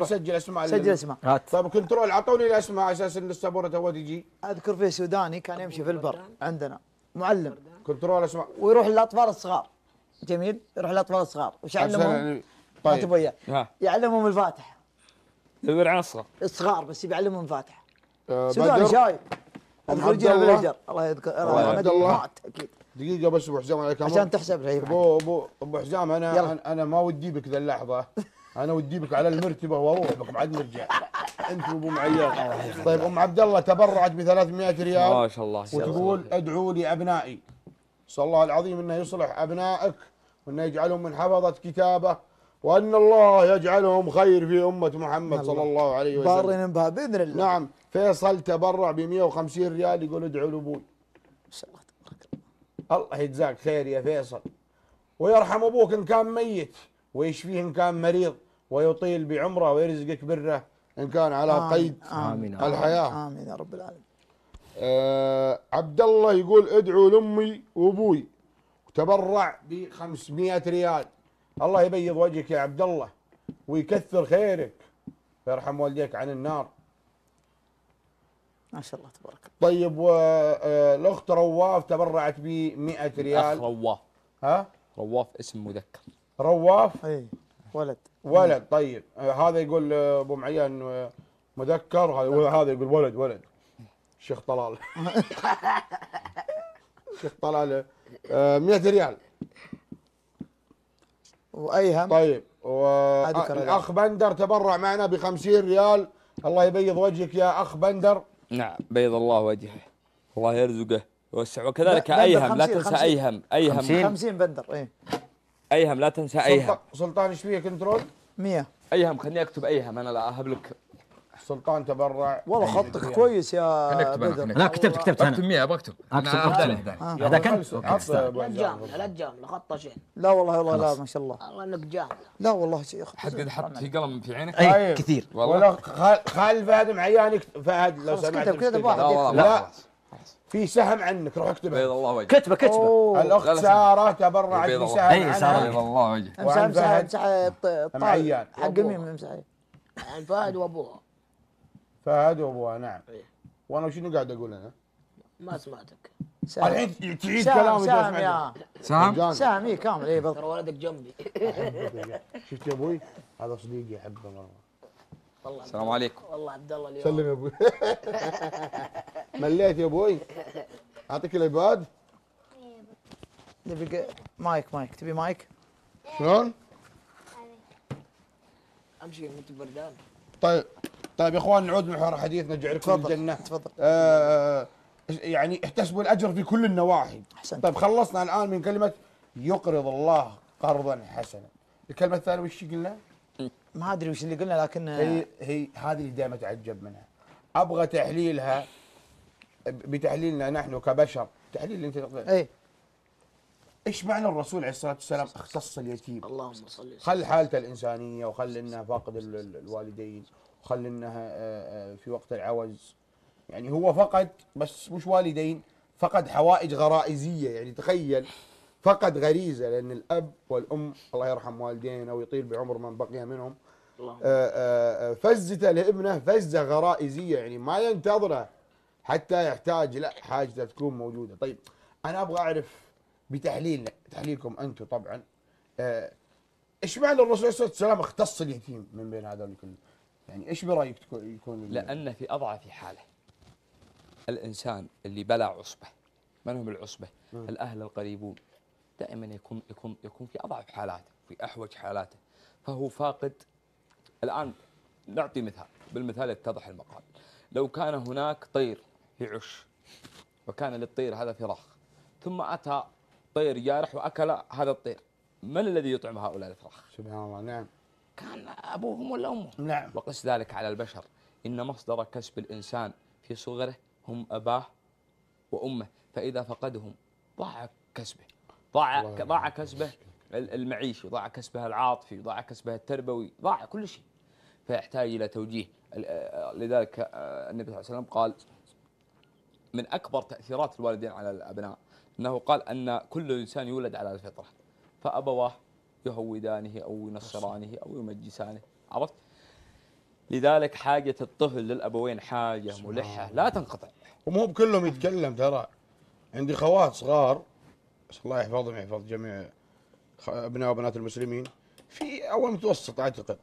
سجل اسماء سجل اسماء طيب كنترول اعطوني الاسماء على اساس ان السبوره تو تجي اذكر في سوداني كان يمشي في البر عندنا معلم كنترول اسماء ويروح للاطفال الصغار جميل يروح للاطفال الصغار وش علمهم؟ يعني، طيب. يعلمهم الفاتحه الورعان الصغار الصغار بس يعلمهم الفاتحه آه، سوداني شايب اذكر جيل الله يذكر عبد الله مات اكيد دقيقة بس ابو حزام عليك عشان تحسب لي ابو ابو ابو حزام انا يلا. انا ما ودي بك ذا اللحظة انا ودي بك على المرتبة واروح بك بعد نرجع انت وابو معيار طيب ام عبد الله تبرعت ب 300 ريال ما شاء الله وتقول ادعوا لي ابنائي صلى الله العظيم انه يصلح ابنائك وانه يجعلهم من حفظة كتابه وان الله يجعلهم خير في امه محمد صلى الله عليه وسلم بارين بها باذن الله نعم فيصل تبرع ب 150 ريال يقول ادعوا لابوي الله يجزاك خير يا فيصل ويرحم أبوك إن كان ميت ويشفيه إن كان مريض ويطيل بعمره ويرزقك بره إن كان على آمين قيد آمين الحياة آمين يا رب العالمين آه عبد الله يقول ادعوا لأمي وأبوي وتبرع ب 500 ريال الله يبيض وجهك يا عبد الله ويكثر خيرك ويرحم والديك عن النار ما شاء الله تبارك الله طيب والاخت آه، رواف تبرعت ب 100 ريال الاخ رواف ها رواف اسم مذكر رواف اي ولد ولد طيب آه، هذا يقول آه، ابو معين مذكر هذا يقول ولد ولد شيخ طلال شيخ طلال 100 ريال وايهم طيب والاخ بندر تبرع معنا ب 50 ريال الله يبيض وجهك يا اخ بندر نعم بيض الله وجهه الله يرزقه ويوسع وكذلك ايهم لا تنسى ايهم ايهم 50 بندر ايه ايهم لا تنسى ايهم سلطان ايش فيه كنترول 100 ايهم خليني اكتب ايهم انا لا اهب لك سلطان تبرع والله يعني خطك كويس يا لا كتبت كتبت انا اكتب 100 ابغى اكتب اكتب آه. هذاك انت لا تجامل لا تجامل خطه شين لا والله والله لا ما شاء الله والله انك جامل لا والله شيخ حد قد حط في قلم في عينك اي طيب. كثير والله خالد فهد معيان فهد لو سمحت كتب كتب واحد لا في سهم عنك روح اكتبه بيض الله وجهك كتبه كتبه الاخت ساره تبرعت بسهم عنك اي ساره بيض الله وجهك امسح امسح امسح حق مين امسح عن فهد وابوه فهد وابوها نعم إيه. وانا شنو قاعد اقول انا؟ ما سمعتك الحين تعيد كلامي آه. سام يا سام سام اي كامل اي بالضبط ولدك جنبي شفت يا ابوي هذا صديقي احبه مره والله السلام عليكم والله عبد الله اليوم سلم يا ابوي مليت يا ابوي اعطيك الايباد نبي مايك مايك تبي مايك شلون؟ امشي انت بردان طيب طيب يا اخوان نعود محور حديثنا جعلكم الجنه تفضل آه يعني احتسبوا الاجر في كل النواحي احسنت طيب خلصنا الان من كلمه يقرض الله قرضا حسنا الكلمه الثانيه وش قلنا؟ ما ادري وش اللي قلنا لكن هي هي هذه اللي دائما اتعجب منها ابغى تحليلها بتحليلنا نحن كبشر تحليل اللي انت تقوله إيه. ايش معنى الرسول عليه الصلاه والسلام اختص اليتيم اللهم صل خل حالته الانسانيه وخل انه فاقد الوالدين خل انها آه، آه، في وقت العوز يعني هو فقد بس مش والدين فقد حوائج غرائزيه يعني تخيل فقد غريزه لان الاب والام الله يرحم والدين او يطيل بعمر من بقي منهم آه، فزته لابنه فزه غرائزيه يعني ما ينتظره حتى يحتاج لا حاجته تكون موجوده طيب انا ابغى اعرف بتحليل تحليلكم انتم طبعا ايش معنى الرسول صلى الله عليه وسلم اختص اليتيم من بين هذول كلهم يعني ايش برايك يكون لانه في اضعف حاله الانسان اللي بلا عصبه من هم العصبه؟ م. الاهل القريبون دائما يكون يكون يكون في اضعف حالاته في احوج حالاته فهو فاقد الان نعطي مثال بالمثال يتضح المقال لو كان هناك طير يعش وكان للطير هذا فراخ ثم اتى طير جارح واكل هذا الطير من الذي يطعم هؤلاء الفراخ؟ سبحان الله نعم كان أبوهم ولا أمهم نعم وقس ذلك على البشر إن مصدر كسب الإنسان في صغره هم أباه وأمه فإذا فقدهم ضاع كسبه ضاع ضاع كسبه المعيشي ضاع كسبه العاطفي ضاع كسبه التربوي ضاع كل شيء فيحتاج إلى توجيه آه، لذلك آه، النبي صلى الله عليه وسلم قال من أكبر تأثيرات الوالدين على الأبناء أنه قال أن كل إنسان يولد على الفطرة فأبواه يهودانه أو ينصرانه أو يمجسانه عرفت؟ لذلك حاجة الطفل للأبوين حاجة ملحة لا تنقطع ومو بكلهم يتكلم ترى عندي خوات صغار الله يحفظهم يحفظ جميع أبناء وبنات المسلمين في أول متوسط أعتقد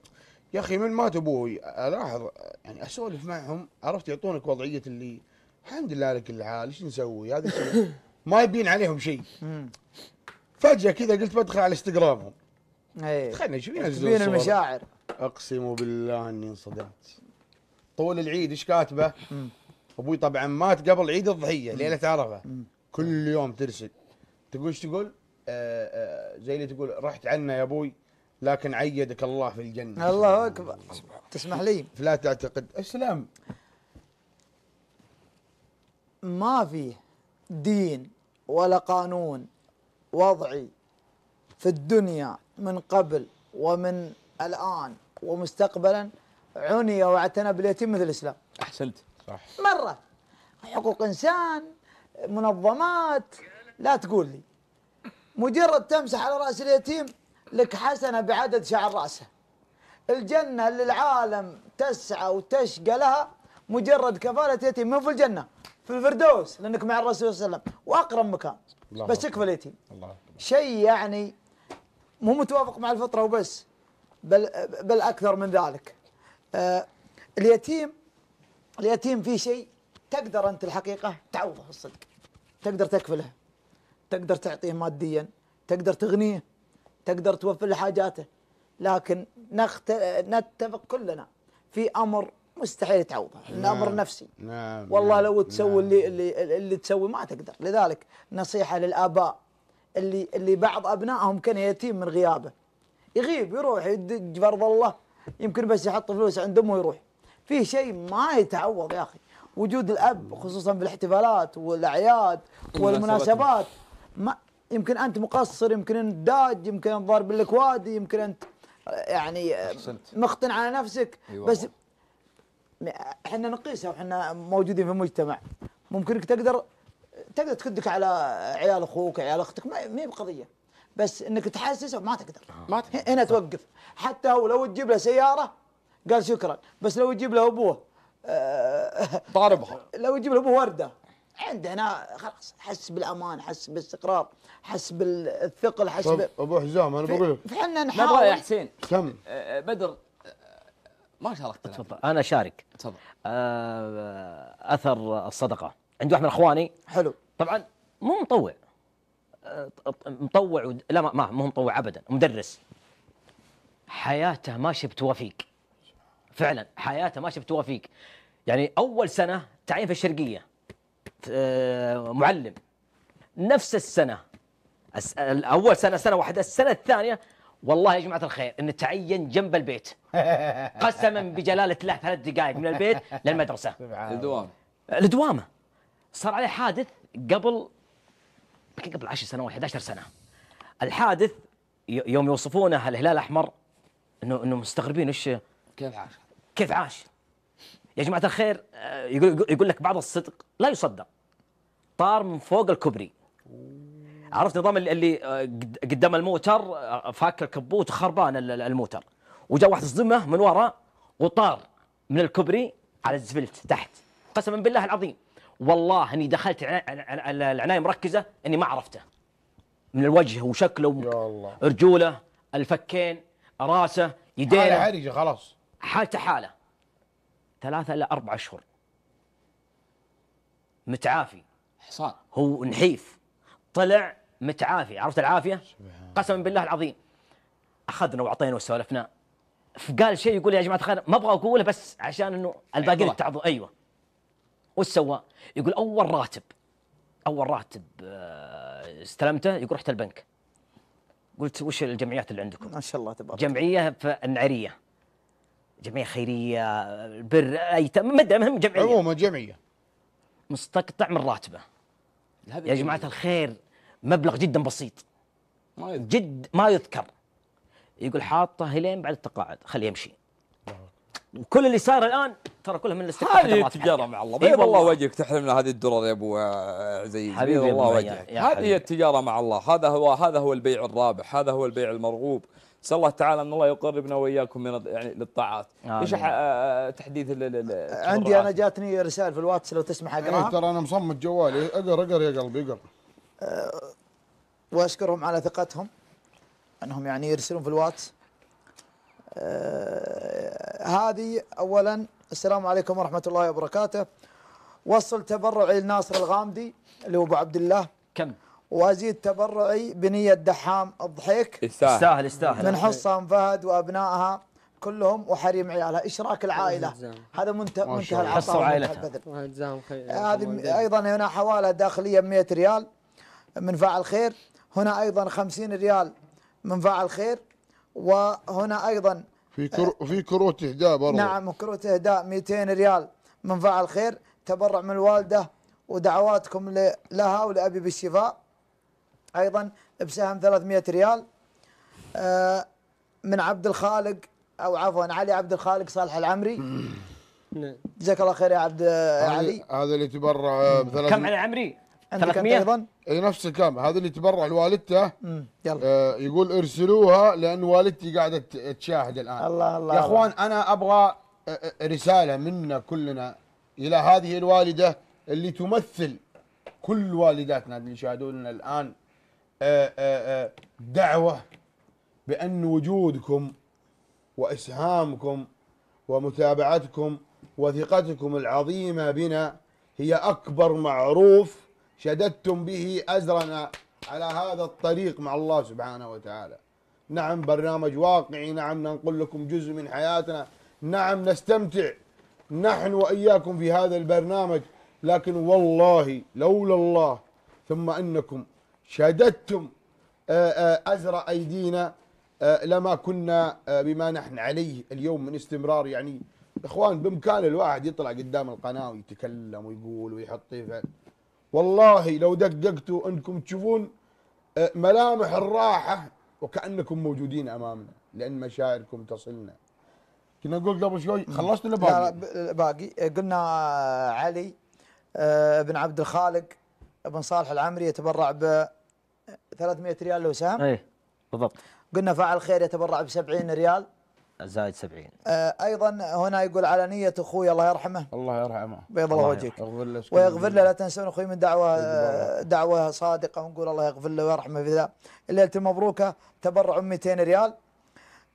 يا أخي من مات أبوي ألاحظ يعني أسولف معهم عرفت يعطونك وضعية اللي الحمد لله لك الحال ايش نسوي هذا ما يبين عليهم شيء فجأة كذا قلت بدخل على انستغرامهم إيه. خلينا شبينا شبينا المشاعر اقسم بالله اني انصدمت طول العيد ايش كاتبه؟ ابوي طبعا مات قبل عيد الضحيه ليله عرفه كل يوم ترسل تقول ايش تقول؟ آه، آه، زي اللي تقول رحت عنا يا ابوي لكن عيدك الله في الجنه الله اكبر تسمح لي فلا تعتقد اسلم ما في دين ولا قانون وضعي في الدنيا من قبل ومن الان ومستقبلا عني واعتنى باليتيم مثل الاسلام. احسنت صح مره حقوق انسان منظمات لا تقول لي مجرد تمسح على راس اليتيم لك حسنه بعدد شعر راسه. الجنه اللي العالم تسعى وتشقى لها مجرد كفاله يتيم من في الجنه في الفردوس لانك مع الرسول صلى الله عليه وسلم واقرب مكان بس يكفى اليتيم. الله شيء يعني مو متوافق مع الفطرة وبس بل بل أكثر من ذلك آه اليتيم اليتيم في شيء تقدر أنت الحقيقة تعوضه الصدق تقدر تكفله تقدر تعطيه ماديا تقدر تغنيه تقدر توفر له حاجاته لكن نخت... نتفق كلنا في امر مستحيل تعوضه نعم. امر نفسي نعم. والله لو نعم، تسوي نعم. اللي اللي اللي تسوي ما تقدر لذلك نصيحه للاباء اللي اللي بعض ابنائهم كان يتيم من غيابه يغيب يروح يدق فرض الله يمكن بس يحط فلوس عند امه ويروح في شيء ما يتعوض يا اخي وجود الاب خصوصا في الاحتفالات والاعياد والمناسبات ما يمكن انت مقصر يمكن انت داج يمكن انت ضارب لك وادي يمكن انت يعني مختن على نفسك أيوة بس احنا نقيسها واحنا موجودين في المجتمع ممكنك تقدر تقدر تكدك على عيال اخوك عيال اختك ما هي بقضيه بس انك تحسسه ما تقدر آه. ما هنا توقف حتى هو لو تجيب له سياره قال شكرا بس لو تجيب له ابوه ضاربها آه، لو تجيب له ابوه ورده عندنا خلاص حس بالامان حس بالاستقرار حس بالثقل حس ب... ابو حزام انا بقول لك فحنا نحاول يا حسين كم آه، بدر ما شاركت تفضل انا شارك تفضل اثر الصدقه عند واحد من اخواني حلو طبعا مو مطوع أه، مطوع لا ما مو مطوع ابدا مدرس حياته ما شفت وفيق فعلا حياته ما شفت وفيق يعني اول سنه تعين في الشرقيه أه، معلم نفس السنه اول سنه سنه واحده السنه الثانيه والله يا جماعه الخير ان تعين جنب البيت قسما بجلاله الله ثلاث دقائق من البيت للمدرسه الدوام الدوامه صار عليه حادث قبل يمكن قبل 10 سنوات 11 سنه الحادث يوم يوصفونه الهلال الاحمر انه انه مستغربين ايش كيف عاش كيف عاش يا جماعه الخير آه، يقول يقول لك بعض الصدق لا يصدق طار من فوق الكوبري عرفت نظام اللي آه، قدام الموتر آه، فاك الكبوت خربان الموتر وجاء واحد صدمه من وراء وطار من الكوبري على الزفلت تحت قسما بالله العظيم والله اني دخلت العنايه مركزه اني ما عرفته من الوجه وشكله يا الله رجوله الفكين راسه يدينه حاله حرجه خلاص حالته حاله ثلاثة إلى اربع أشهر متعافي حصان هو نحيف طلع متعافي عرفت العافية سبحان قسما بالله العظيم أخذنا وأعطينا وسولفنا فقال شيء يقول يا جماعة الخير ما أبغى أقوله بس عشان أنه الباقيين تعضوا أيوه وش سوى؟ يقول اول راتب اول راتب آه، استلمته يقول رحت البنك قلت وش الجمعيات اللي عندكم؟ ما شاء الله تبارك جمعيه في النعريه جمعيه خيريه البر اي ما ادري جمعيه عموما جمعيه مستقطع من راتبه يا جماعه الخير مبلغ جدا بسيط ما يذكر. جد ما يذكر يقول حاطه هلين بعد التقاعد خليه يمشي وكل اللي صار الان ترى كلها من الاستكفاء هذه التجاره مع الله بيض الله وجهك تحرمنا هذه الدرر يا ابو عزيز بيض الله وجهك هذه هي التجاره مع الله هذا هو هذا هو البيع الرابح هذا هو البيع المرغوب نسال الله تعالى ان الله يقربنا واياكم من يعني للطاعات ايش ايش آه، آه، تحديث عندي انا جاتني رساله في الواتس لو تسمح اقراها إيه، ترى انا مصمت جوالي اقر اقر يا قلبي اقر أه، واشكرهم على ثقتهم انهم يعني يرسلون في الواتس آه، هذه أولا السلام عليكم ورحمة الله وبركاته وصل تبرعي لناصر الغامدي اللي هو أبو عبد الله كم وازيد تبرعي بنيه دحام الضحيك يستاهل يستاهل من حصان فهد وابنائها كلهم وحريم عيالها اشراك العائله هذا منتهى منتهى العطاء هذه ايضا هنا حواله داخليه 100 ريال من فاعل خير هنا ايضا 50 ريال من فاعل خير وهنا أيضا في كرو في كروت إهداء برضه نعم كروت إهداء 200 ريال من فاعل خير تبرع من الوالدة ودعواتكم لها ولأبي بالشفاء أيضا بسهم 300 ريال آه، من عبد الخالق أو عفوا علي عبد الخالق صالح العمري نعم. جزاك الله خير يا عبد آه، علي هذا اللي تبرع آه، كم علي عمري؟ 300 ايضا اي نفس الكلام هذا اللي تبرع لوالدته يلا آه يقول ارسلوها لان والدتي قاعده تشاهد الان الله الله يا اخوان الله. انا ابغى آه، آه، رساله منا كلنا الى هذه الوالده اللي تمثل كل والداتنا اللي يشاهدوننا الان آه، دعوه بان وجودكم واسهامكم ومتابعتكم وثقتكم العظيمه بنا هي اكبر معروف شددتم به أزرنا على هذا الطريق مع الله سبحانه وتعالى نعم برنامج واقعي نعم ننقل لكم جزء من حياتنا نعم نستمتع نحن وإياكم في هذا البرنامج لكن والله لولا الله ثم أنكم شددتم آه، آه، أزر أيدينا آه، لما كنا بما نحن عليه اليوم من استمرار يعني إخوان بإمكان الواحد يطلع قدام القناة ويتكلم ويقول ويحط يفعل والله لو دققتوا انكم تشوفون آه، ملامح الراحه وكانكم موجودين امامنا لان مشاعركم تصلنا كنا نقول قبل شوي خلصت ولا باقي؟ لا باقي آه، قلنا آه، علي بن عبد الخالق بن صالح العمري يتبرع ب 300 ريال لو سهم اي بالضبط قلنا فاعل خير يتبرع ب 70 ريال زائد 70 آه، ايضا هنا يقول على نيه اخوي الله يرحمه الله يرحمه بيض الله وجهك ويغفر له لا تنسون اخوي من دعوه دعوه صادقه ونقول الله يغفر له ويرحمه في ذا الليله المبروكه تبرع 200 ريال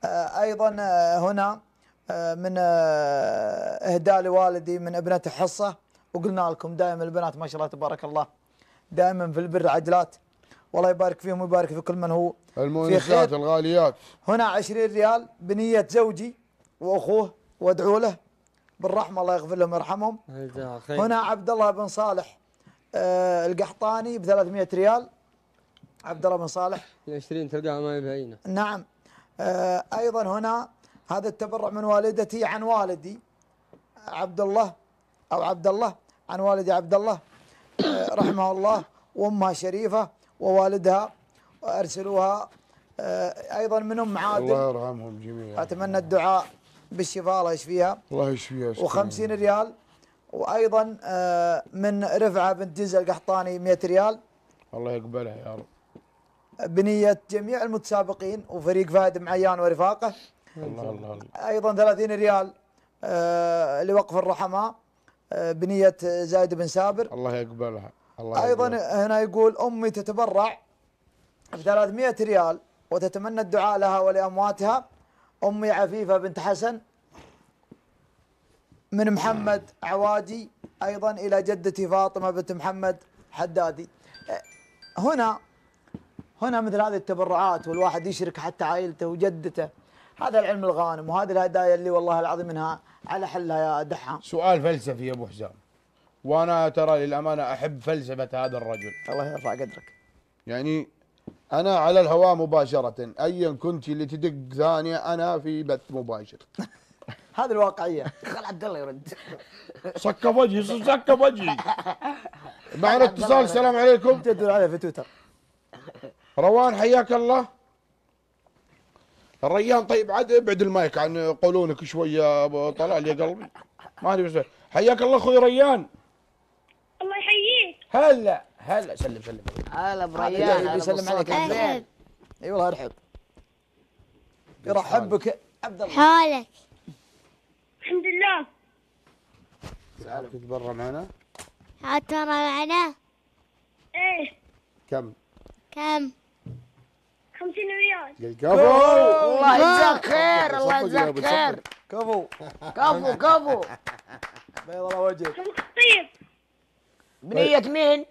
آه، ايضا آه، هنا من اهداء لوالدي من ابنته حصه وقلنا لكم دائما البنات ما شاء الله تبارك الله دائما في البر عجلات والله يبارك فيهم ويبارك في كل من هو المؤنسات الغاليات هنا 20 ريال بنية زوجي وأخوه وادعوا له بالرحمة الله يغفر لهم ويرحمهم هنا عبد الله بن صالح آه القحطاني ب 300 ريال عبد الله بن صالح 20 تلقاها ما يبهينه نعم آه ايضا هنا هذا التبرع من والدتي عن والدي عبد الله او عبد الله عن والدي عبد الله آه رحمه الله وامها شريفه ووالدها وارسلوها آه، ايضا من ام عادل الله يرحمهم جميعا اتمنى الدعاء بالشفاء الله يشفيها الله يشفيها و50 ريال وايضا آه، من رفعه بنت جزء القحطاني 100 ريال الله يقبلها يا رب بنية جميع المتسابقين وفريق فهد معيان ورفاقه الله الله ايضا 30 ريال آه، لوقف الرحماء بنية زايد بن سابر الله يقبلها الله ايضا يقول. هنا يقول امي تتبرع ب 300 ريال وتتمنى الدعاء لها ولامواتها امي عفيفه بنت حسن من محمد عوادي ايضا الى جدتي فاطمه بنت محمد حدادي هنا هنا مثل هذه التبرعات والواحد يشرك حتى عائلته وجدته هذا العلم الغانم وهذه الهدايا اللي والله العظيم انها على حلها يا دحام سؤال فلسفي يا ابو حزام وانا ترى للامانه احب فلسفه هذا الرجل الله يرفع قدرك يعني انا على الهواء مباشره ايا كنت اللي تدق ثانيه انا في بث مباشر هذه الواقعيه خل عبد الله يرد صك وجهي صك وجهي معنا اتصال السلام عليكم تدل عليه في تويتر روان حياك الله الريان طيب عاد ابعد المايك عن قولونك شويه طلع لي قلبي ما ادري حياك الله اخوي ريان الله يحييك هلا هلا سلم سلم هلا بريان يسلم عليك اي والله ارحب يرحب بك عبد الله حالك الحمد لله تعال تتبرع معنا؟ تتبرع معنا؟ ايه كم؟ كم؟ 50 ريال كفو الله يجزاك خير الله يجزاك خير كفو كفو كفو بيض الله وجهك بنية طيب. مين؟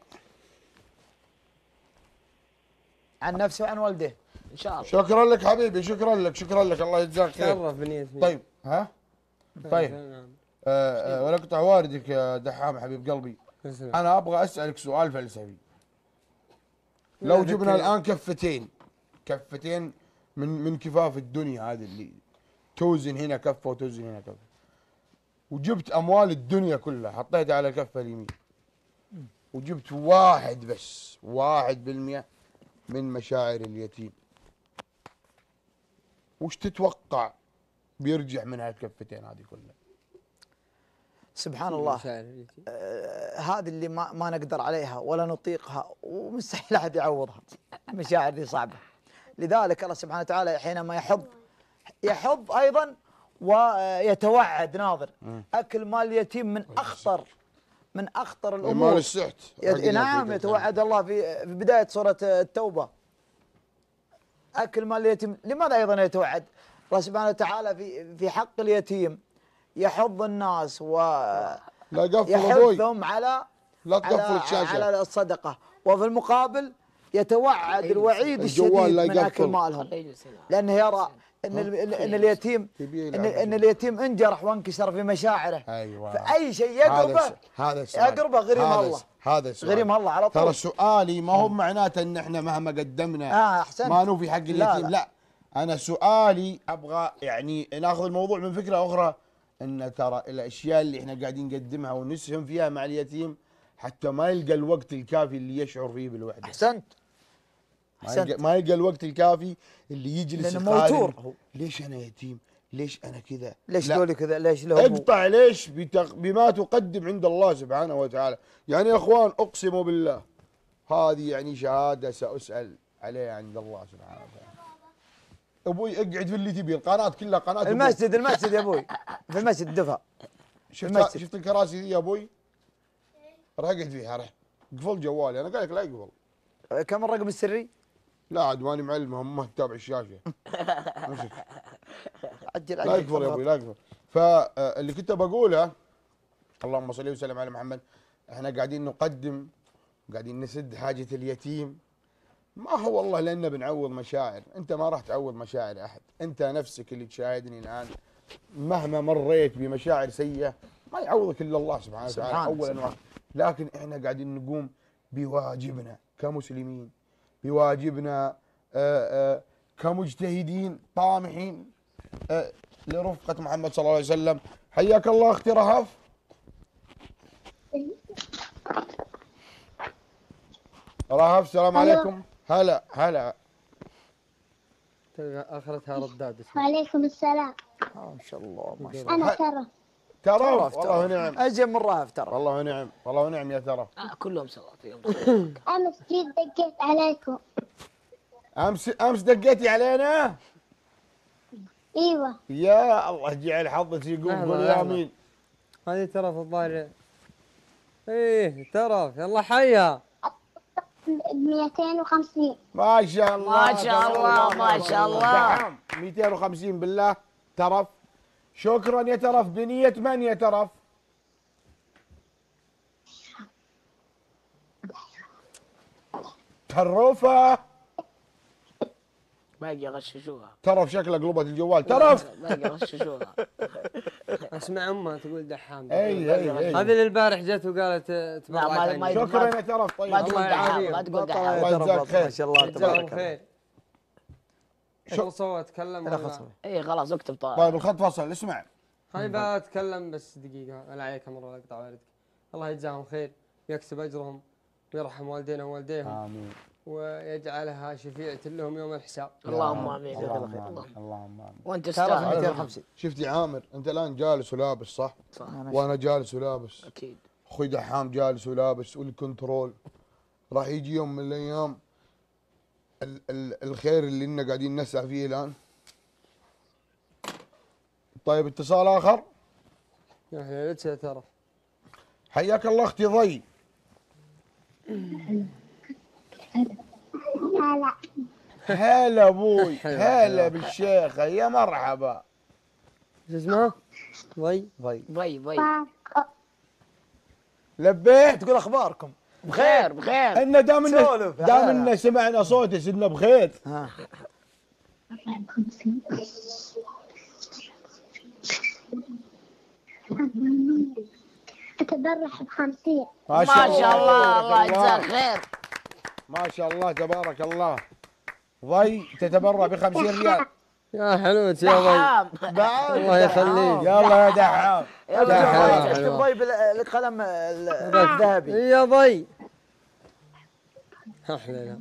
عن نفسه وعن والده ان شاء الله شكرا لك حبيبي شكرا لك شكرا لك الله يجزاك خير شرف بنية مين طيب ها؟ نعم. طيب آه، آه، ولا اقطع واردك يا دحام حبيب قلبي انا ابغى اسالك سؤال فلسفي لو جبنا الان كفتين كفتين من من كفاف الدنيا هذه اللي توزن هنا كفه وتوزن هنا كفه وجبت اموال الدنيا كلها حطيتها على الكفه اليمين وجبت واحد بس واحد بالمئة من مشاعر اليتيم وش تتوقع بيرجع من هالكفتين هذه كلها سبحان الله آه هذه اللي ما, ما نقدر عليها ولا نطيقها ومستحيل احد يعوضها المشاعر دي صعبه لذلك الله سبحانه وتعالى حينما يحب يحب ايضا ويتوعد ناظر اكل مال اليتيم من اخطر من اخطر الامور مال السحت نعم يتوعد الله في بدايه سوره التوبه اكل مال اليتيم لماذا ايضا يتوعد الله سبحانه وتعالى في في حق اليتيم يحض الناس و يحثهم على لا تقفل الشاشه على الصدقه وفي المقابل يتوعد إيه، الوعيد الشديد من اكل مالهم لانه يرى ان ان اليتيم ان, إن اليتيم انجرح وانكسر في مشاعره ايوه فاي شيء يقربه هذا السؤال يقربه غريم الله هذا السؤال غريم الله على طول ترى سؤالي ما هو معناته ان احنا مهما قدمنا آه احسنت ما نوفي حق اليتيم لا, لا, لا انا سؤالي ابغى يعني ناخذ الموضوع من فكره اخرى ان ترى الاشياء اللي احنا قاعدين نقدمها ونسهم فيها مع اليتيم حتى ما يلقى الوقت الكافي اللي يشعر فيه بالوحده احسنت ما يلقى, ما يلقى الوقت الكافي اللي يجلس لانه موتور ليش انا يتيم؟ ليش انا كذا؟ ليش دولي كذا؟ ليش له اقطع ليش بتق... بما تقدم عند الله سبحانه وتعالى، يعني يا اخوان اقسم بالله هذه يعني شهاده ساسال عليها عند الله سبحانه وتعالى. ابوي اقعد في اللي تبي القناه كلها قناه المسجد أبوي. المسجد يا ابوي في المسجد دفع شفت شفت الكراسي ذي يا ابوي؟ راح اقعد فيها راح قفل جوالي انا قال لك لا يقفل كم الرقم السري؟ لا عاد ماني معلمه ما تتابع الشاشه امسك عجل لا يكفر يا ابوي لا يكفر فاللي كنت بقوله اللهم صل وسلم على محمد احنا قاعدين نقدم قاعدين نسد حاجه اليتيم ما هو والله لان بنعوض مشاعر انت ما راح تعوض مشاعر احد انت نفسك اللي تشاهدني الان مهما مريت بمشاعر سيئه ما يعوضك الا الله سبحانه وتعالى اولا لكن احنا قاعدين نقوم بواجبنا كمسلمين بواجبنا آه، آه، كمجتهدين طامحين آه، لرفقة محمد صلى الله عليه وسلم حياك الله أختي رهف رهف السلام عليكم هلا هلا اخرتها رداد وعليكم السلام ما شاء الله ما شاء الله انا شرف ترف والله نعم أجمل من رهف ترف والله نعم والله نعم يا ترف آه كلهم سوا فيهم أمس جيت دقيت عليكم أمس أمس دقيتي علينا ايوه يا الله جعل حظك يقوم قول امين هذه ترف الظاهر ايه ترف يلا حيا 250 ما شاء الله ما شاء الله ما شاء الله 250 نعم. بالله ترف شكرا يا ترف بنية من يا ترف ترفة باقي غششوها ترف شكله قلبت الجوال ترف باقي غششوها اسمع امها تقول دحام اي اي هذه اللي البارح جت وقالت آه، تبارك شكرا يا ترف طيب ما تقول دحام ما تقول دحام ما شاء الله تبارك الله خلصوا اتكلم اي خلاص اكتب طيب طيب الخط فصل اسمع خليني بتكلم بس دقيقه انا عليك امر ولا اقطع والدك الله يجزاهم خير ويكسب اجرهم ويرحم والدينا ووالديهم امين ويجعلها شفيعة لهم يوم الحساب اللهم امين اللهم امين اللهم, اللهم امين وانت تستاهل 250 شفت يا عامر انت الان جالس ولابس صح؟ صح وانا جالس ولابس اكيد اخوي دحام جالس ولابس والكنترول راح يجي يوم من الايام الخير اللي لنا قاعدين نسعى فيه الان طيب اتصال اخر يا ليت ترى حياك الله اختي ضي هلا ابوي هلا بالشيخه يا مرحبا شو اسمه؟ ضي ضي ضي ضي لبيت تقول اخباركم بخير إيه؟ بخير ان دام ان دام ان سمعنا صوتك انه بخير ها. اتبرح بخمسين ما شاء الله الله يجزاك خير ما شاء الله تبارك الله ضي تتبرع ب 50 ريال يا حلوة يا ضي الله يخليك يلا يا دحام يا دحام ضي بالقلم الذهبي يا ضي أحلى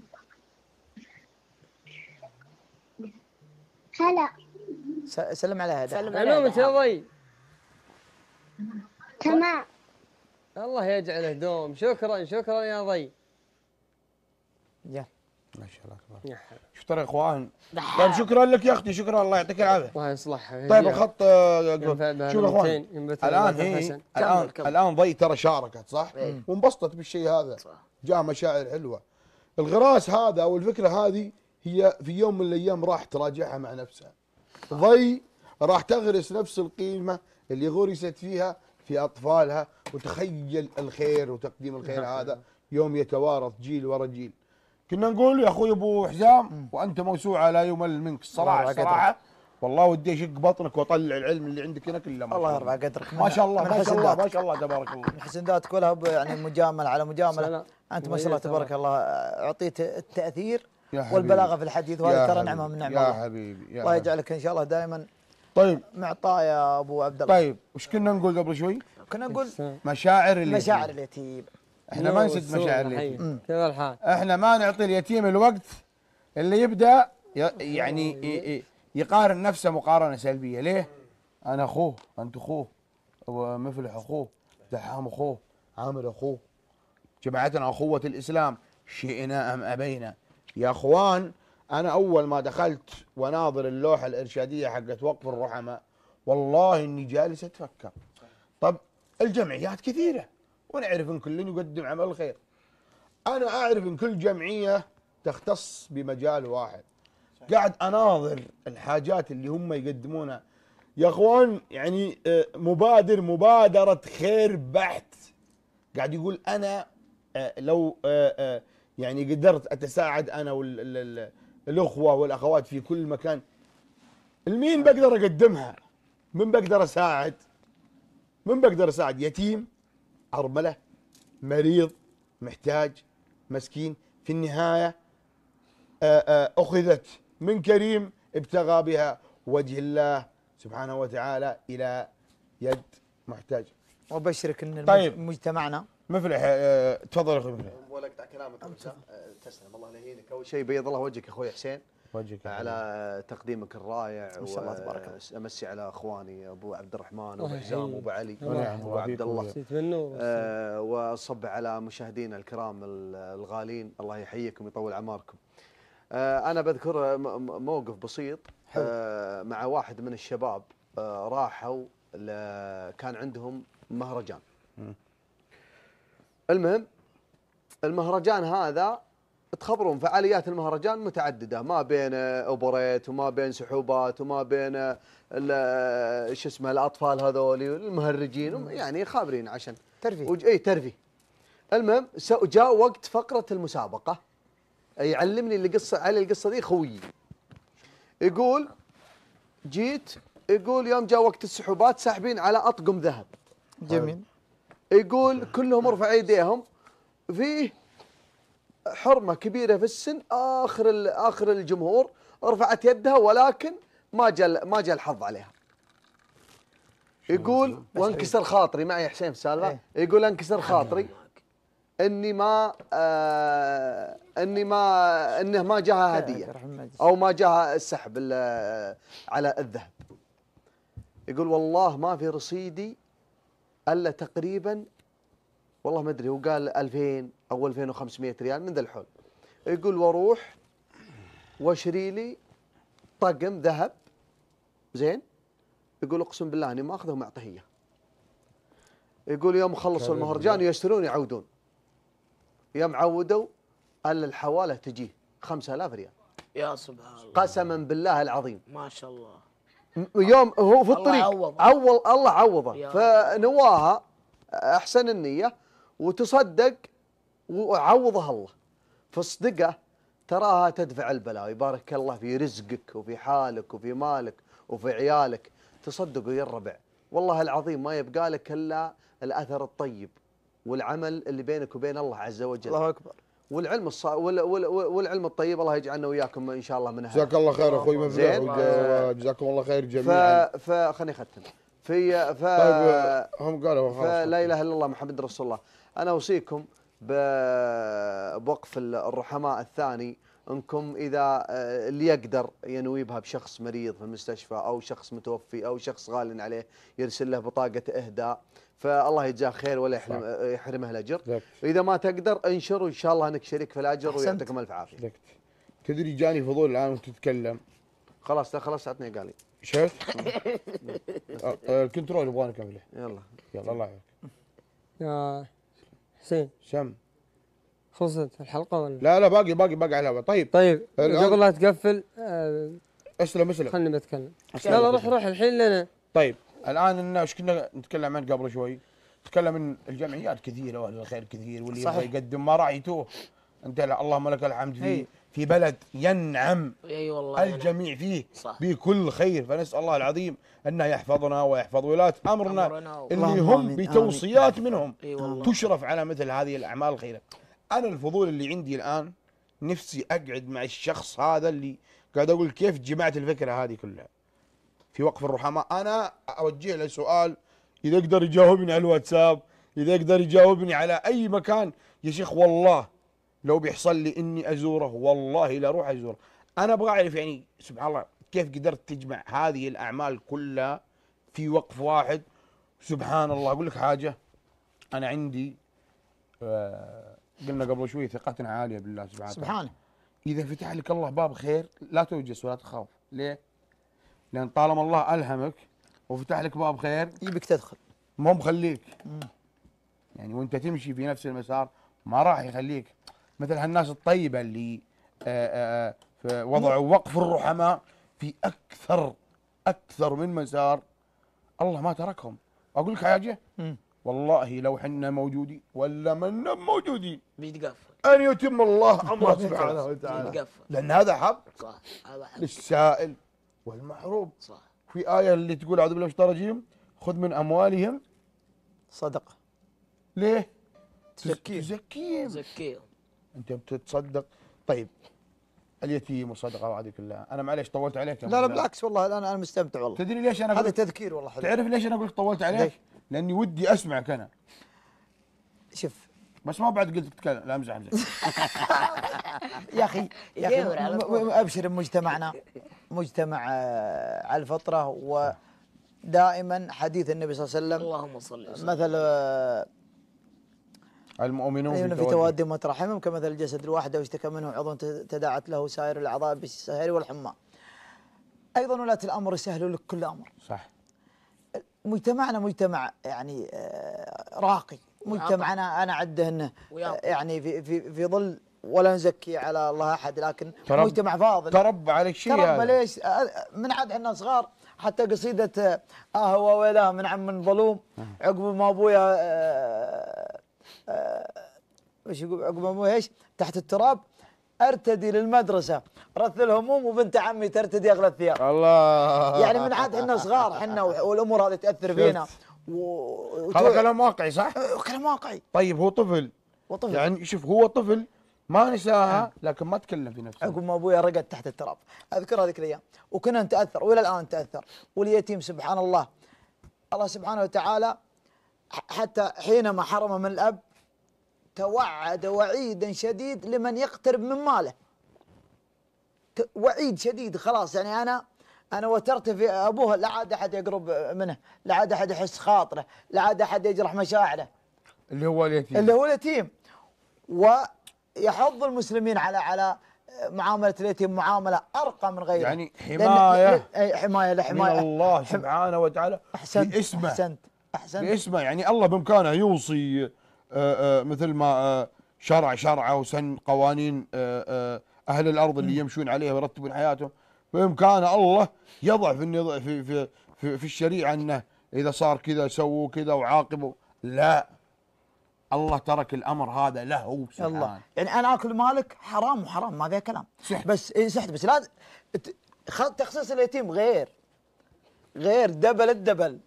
هلا سلم على هذا سلم على هذا تمام الله يجعله دوم شكرا شكرا يا ضي يا ما شاء الله تبارك شوف ترى اخوان طيب شكرا لك يا اختي شكرا الله يعطيك العافيه الله يصلحها طيب الخط آه، شوف اخوان الان هي الان الان ضي ترى شاركت صح؟ إيه. وانبسطت بالشيء هذا صح جاها مشاعر حلوه الغراس هذا او الفكره هذه هي في يوم من الايام راح تراجعها مع نفسها ضي راح تغرس نفس القيمه اللي غرست فيها في اطفالها وتخيل الخير وتقديم الخير نعم. هذا يوم يتوارث جيل ورا جيل كنا نقول يا اخوي ابو حزام وانت موسوعه لا يمل منك الصراحه الصراحه والله ودي اشق بطنك واطلع العلم اللي عندك هنا كله الله يرفع قدرك ما شاء الله ما شاء الله ما شاء الله تبارك الله ذات كلها يعني مجامله على مجامله انت ما شاء الله تبارك الله اعطيت التاثير والبلاغه في الحديث وهذا ترى نعمه من نعمه يا الله. حبيبي يا الله يجعلك ان شاء الله دائما طيب معطاء يا ابو عبد الله طيب وش كنا نقول قبل شوي؟ كنا نقول مشاعر اليتيم مشاعر اليتيم احنا ما نسد مشاعر اليتيم كيف الحال؟ احنا ما نعطي اليتيم الوقت اللي يبدا يعني يقارن نفسه مقارنه سلبيه ليه؟ انا اخوه انت اخوه مفلح اخوه دحام اخوه عامر اخوه جماعتنا اخوه الاسلام شئنا ام ابينا يا اخوان انا اول ما دخلت وناظر اللوحه الارشاديه حقت وقف الرحماء والله اني جالس اتفكر طب الجمعيات كثيره ونعرف ان كل يقدم عمل خير انا اعرف ان كل جمعيه تختص بمجال واحد قاعد اناظر الحاجات اللي هم يقدمونها يا اخوان يعني آه، مبادر مبادره خير بحت قاعد يقول انا آه، لو آه، يعني قدرت اتساعد انا والاخوه والاخوات في كل مكان لمين بقدر اقدمها؟ من بقدر اساعد؟ من بقدر اساعد؟ يتيم ارمله مريض محتاج مسكين في النهايه اخذت من كريم ابتغى بها وجه الله سبحانه وتعالى إلى يد محتاج وبشرك أن طيب. مجتمعنا مفلح آه، تفضل اخوي مفلح ولا اقطع كلامك آه، تسلم الله لا يهينك اول شيء بيض الله وجهك اخوي حسين وجهك على تقديمك الرائع ما شاء الله تبارك الله امسي على اخواني ابو عبد الرحمن وابو حزام وابو علي وابو عبد الله أه واصب على مشاهدينا الكرام الغالين الله يحييكم ويطول اعماركم آه، انا بذكر موقف بسيط حلو. آه، مع واحد من الشباب آه، راحوا كان عندهم مهرجان المهم المهرجان هذا تخبرون فعاليات المهرجان متعدده ما بين اوبريت وما بين سحوبات وما بين شو اسمه الاطفال هذول المهرجين يعني خابرين عشان ترفيه اي ترفيه المهم جاء وقت فقره المسابقه يعلمني اللي قصه علي القصه دي خويي يقول جيت يقول يوم جاء وقت السحوبات ساحبين على اطقم ذهب جميل يقول كلهم رفع ايديهم فيه حرمه كبيره في السن اخر اخر الجمهور رفعت يدها ولكن ما جاء ما جاء الحظ عليها يقول وانكسر خاطري معي حسين في سالفه إيه. يقول انكسر خاطري اني ما آه، اني ما انه ما جاها هديه او ما جاها السحب آه، على الذهب يقول والله ما في رصيدي الا تقريبا والله ما ادري هو قال 2000 او 2500 ريال من ذا الحول يقول واروح واشري لي طقم ذهب زين يقول اقسم بالله اني ما اخذه معطيه يقول يوم خلصوا المهرجان يشترون يعودون يوم عودوا قال الحواله تجيه 5000 ريال يا سبحان الله قسما بالله العظيم ما شاء الله يوم هو في الطريق الله عوض عوض الله عوضه فنواها احسن النيه وتصدق وعوضها الله فصدقه تراها تدفع البلاء يبارك الله في رزقك وفي حالك وفي مالك وفي عيالك تصدق ويا الربع والله العظيم ما يبقى لك الا الاثر الطيب والعمل اللي بينك وبين الله عز وجل الله أكبر والعلم الص... وال... وال... والعلم الطيب الله يجعلنا وياكم ان شاء الله منها جزاك الله خير اخوي ممدوح جزاكم الله خير جميعا ف... فخليني اختم في ف... طيب هم قالوا فلا اله الا الله محمد رسول الله انا اوصيكم ب... بوقف الرحماء الثاني انكم اذا آه، اللي يقدر ينوي بها بشخص مريض في المستشفى او شخص متوفي او شخص غال عليه يرسل له بطاقه اهداء فالله يجزاه خير ولا يحرم يحرمه الاجر اذا ما تقدر انشر وان شاء الله انك شريك في الاجر ويعطيكم الف عافيه تدري جاني فضول الان وانت تتكلم خلاص لا خلاص عطني قالي شفت أه، أه، الكنترول يبغى نكمله يلا يلا الله يعافيك يا حسين سم خلصت الحلقه ولا لا لا باقي باقي باقي على طيب طيب قبل لا تقفل آه، اسلم اسلم خلني بتكلم يلا روح روح الحين لنا طيب الان ايش كنا نتكلم عن قبل شوي نتكلم عن الجمعيات كثيره واهل الخير كثير واللي يبغى يقدم ما رايتوه انت اللهم لك الحمد في إيه. في بلد ينعم اي والله الجميع يعني. فيه صح. بكل خير فنسال الله العظيم انه يحفظنا ويحفظ ولاه امرنا, أمرنا اللي هم بتوصيات آمين. منهم أيوة تشرف على مثل هذه الاعمال الخيره انا الفضول اللي عندي الان نفسي اقعد مع الشخص هذا اللي قاعد اقول كيف جمعت الفكره هذه كلها في وقف الرحماء انا اوجه له سؤال اذا يقدر يجاوبني على الواتساب اذا يقدر يجاوبني على اي مكان يا شيخ والله لو بيحصل لي اني ازوره والله لا اروح ازوره انا ابغى اعرف يعني سبحان الله كيف قدرت تجمع هذه الاعمال كلها في وقف واحد سبحان الله اقول لك حاجه انا عندي آه قلنا قبل شوي ثقتنا عاليه بالله سبحانه سبحانه اذا فتح لك الله باب خير لا توجس ولا تخاف ليه؟ لان طالما الله الهمك وفتح لك باب خير يبيك تدخل ما هو مخليك يعني وانت تمشي في نفس المسار ما راح يخليك مثل هالناس الطيبه اللي آه، آه، آه، وضعوا وقف الرحماء في اكثر اكثر من مسار الله ما تركهم اقول لك حاجه والله لو حنا موجودين ولا منا موجودين بيتقفل ان يتم الله امره سبحانه وتعالى لان هذا حق صح للسائل والمحروب صح في آية اللي تقول أعوذ بالله من الشيطان الرجيم خذ من أموالهم صدقة ليه؟ تزكيهم تزكيهم تزكيهم أنت بتتصدق طيب اليتيم وصدقه وهذيك الله انا معليش طولت عليك لا لا بالعكس والله الان انا مستمتع والله تدري ليش انا هذا تذكير والله حلو تعرف ليش انا اقول طولت عليك؟ لاني ودي اسمعك انا شوف بس ما بعد قلت تتكلم لا امزح امزح يا اخي يا اخي ابشر مجتمعنا مجتمع آه، على الفطره ودائما حديث النبي صلى الله عليه وسلم اللهم صل وسلم مثل آه، المؤمنون في توادهم وترحمهم كمثل الجسد الواحد لو اشتكى منه عضو تداعت له سائر الاعضاء بالسهر والحمى ايضا ولاة الامر يسهلوا لك كل امر صح مجتمعنا مجتمع يعني آه، راقي مجتمعنا انا عده انه يعني في في في ظل ولا نزكي على الله احد لكن ترب مجتمع فاضل تربى على شيء تربى ليش من عاد احنا صغار حتى قصيده اه, آه، هو ويلاه من عم ظلوم آه. عقب ما ابويا آه، وش يقول عقب ابويا ايش تحت التراب ارتدي للمدرسه رث الهموم وبنت عمي ترتدي اغلى الثياب الله يعني من عاد احنا صغار احنا والامور هذه تاثر فينا و... هذا كلام واقعي صح؟ أه، أه، كلام واقعي طيب هو طفل وطفل يعني شوف هو طفل ما نساها نعم. لكن ما تكلم في نفسه عقب ما ابويا رقد تحت التراب اذكر هذيك الايام وكنا نتاثر والى الان نتاثر واليتيم سبحان الله الله سبحانه وتعالى حتى حينما حرم من الاب توعد وعيدا شديد لمن يقترب من ماله وعيد شديد خلاص يعني انا انا وترت في ابوه لا عاد احد يقرب منه لا عاد احد يحس خاطره لا عاد احد يجرح مشاعره اللي هو اليتيم اللي هو اليتيم ويحض المسلمين على على معامله اليتيم معامله ارقى من غيره يعني حمايه حمايه لحمايه من الله سبحانه وتعالى احسنت باسمه احسنت احسنت باسمه يعني الله بامكانه يوصي آه، آه، مثل ما آه، شرع شرعه وسن قوانين اهل الارض اللي يمشون عليها ويرتبون حياتهم بامكان الله يضع في في في في, الشريعه انه اذا صار كذا سووا كذا وعاقبوا لا الله ترك الامر هذا له الله يعني انا اكل مالك حرام وحرام ما فيها كلام صح بس اي صح بس لا تخصيص اليتيم غير غير دبل الدبل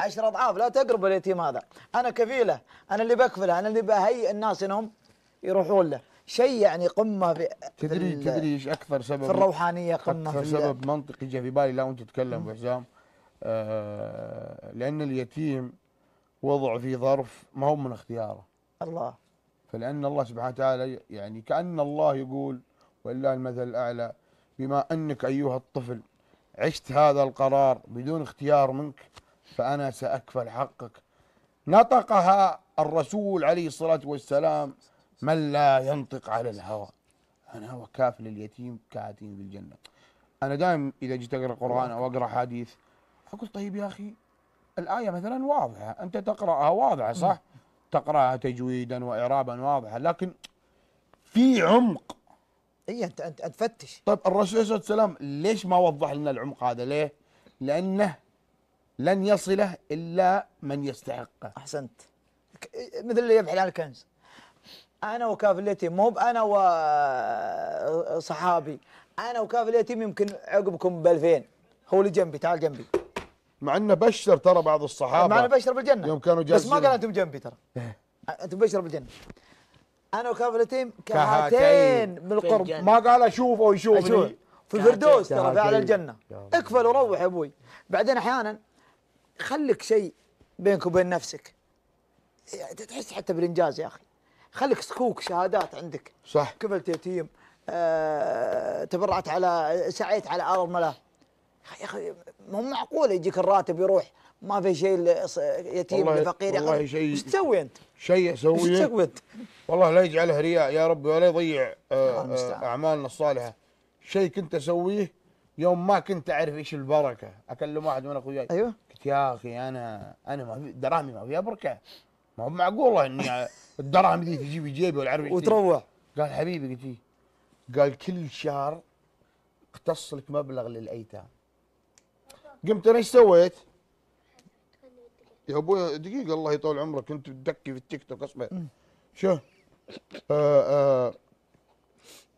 عشر اضعاف لا تقرب اليتيم هذا انا كفيله انا اللي بكفله انا اللي بهيئ الناس انهم يروحون له شيء يعني قمه في تدري تدري ايش اكثر سبب في الروحانيه قمه أكثر في سبب منطقي جاء في بالي لا وانت تتكلم ابو حسام آه لان اليتيم وضع في ظرف ما هو من اختياره الله فلان الله سبحانه وتعالى يعني كان الله يقول ولله المثل الاعلى بما انك ايها الطفل عشت هذا القرار بدون اختيار منك فانا ساكفل حقك نطقها الرسول عليه الصلاه والسلام من لا ينطق على الهوى أنا وكافل اليتيم كاتين في الجنة أنا دائما إذا جيت أقرأ قرآن أو أقرأ حديث أقول طيب يا أخي الآية مثلا واضحة أنت تقرأها واضحة صح تقرأها تجويدا وإعرابا واضحة لكن في عمق اي انت انت تفتش طيب الرسول عليه الصلاه والسلام ليش ما وضح لنا العمق هذا؟ ليه؟ لانه لن يصله الا من يستحقه احسنت مثل اللي يبحث عن الكنز انا وكافليتي مو بانا وصحابي انا وكافليتي يمكن عقبكم ب 2000 هو اللي جنبي تعال جنبي مع انه بشر ترى بعض الصحابه مع انه بشر بالجنه يوم كانوا جالسين بس ما قال انتم جنبي ترى إيه. انتم بشر بالجنه انا وكافلتين كهاتين بالقرب ما قال اشوفه أشوف. في الفردوس ترى في اعلى الجنه اكفل وروح يا ابوي بعدين احيانا خليك شيء بينك وبين نفسك يعني تحس حتى بالانجاز يا اخي خليك سكوك شهادات عندك صح كفلت يتيم آه تبرعت على سعيت على ارمله يا اخي مو معقول يجيك الراتب يروح ما في شيء يتيم لفقير والله شيء ايش تسوي انت؟ شيء اسويه ايش تسوي انت؟ والله لا يجعله رياء يا ربي ولا يضيع آه، آه، اعمالنا الصالحه شيء كنت اسويه يوم ما كنت اعرف ايش البركه اكلم واحد من اخوياي ايوه قلت يا اخي انا انا ما في دراهمي ما فيها بركه ما هو معقول اني الدرهم دي تجي في جيبي والعربي وتروح قال حبيبي قلت إيه؟ قال كل شهر اقتص لك مبلغ للايتام قمت انا ايش سويت؟ يا ابوي دقيقه الله يطول عمرك كنت تدكي في التيك توك اصبر شو آه آه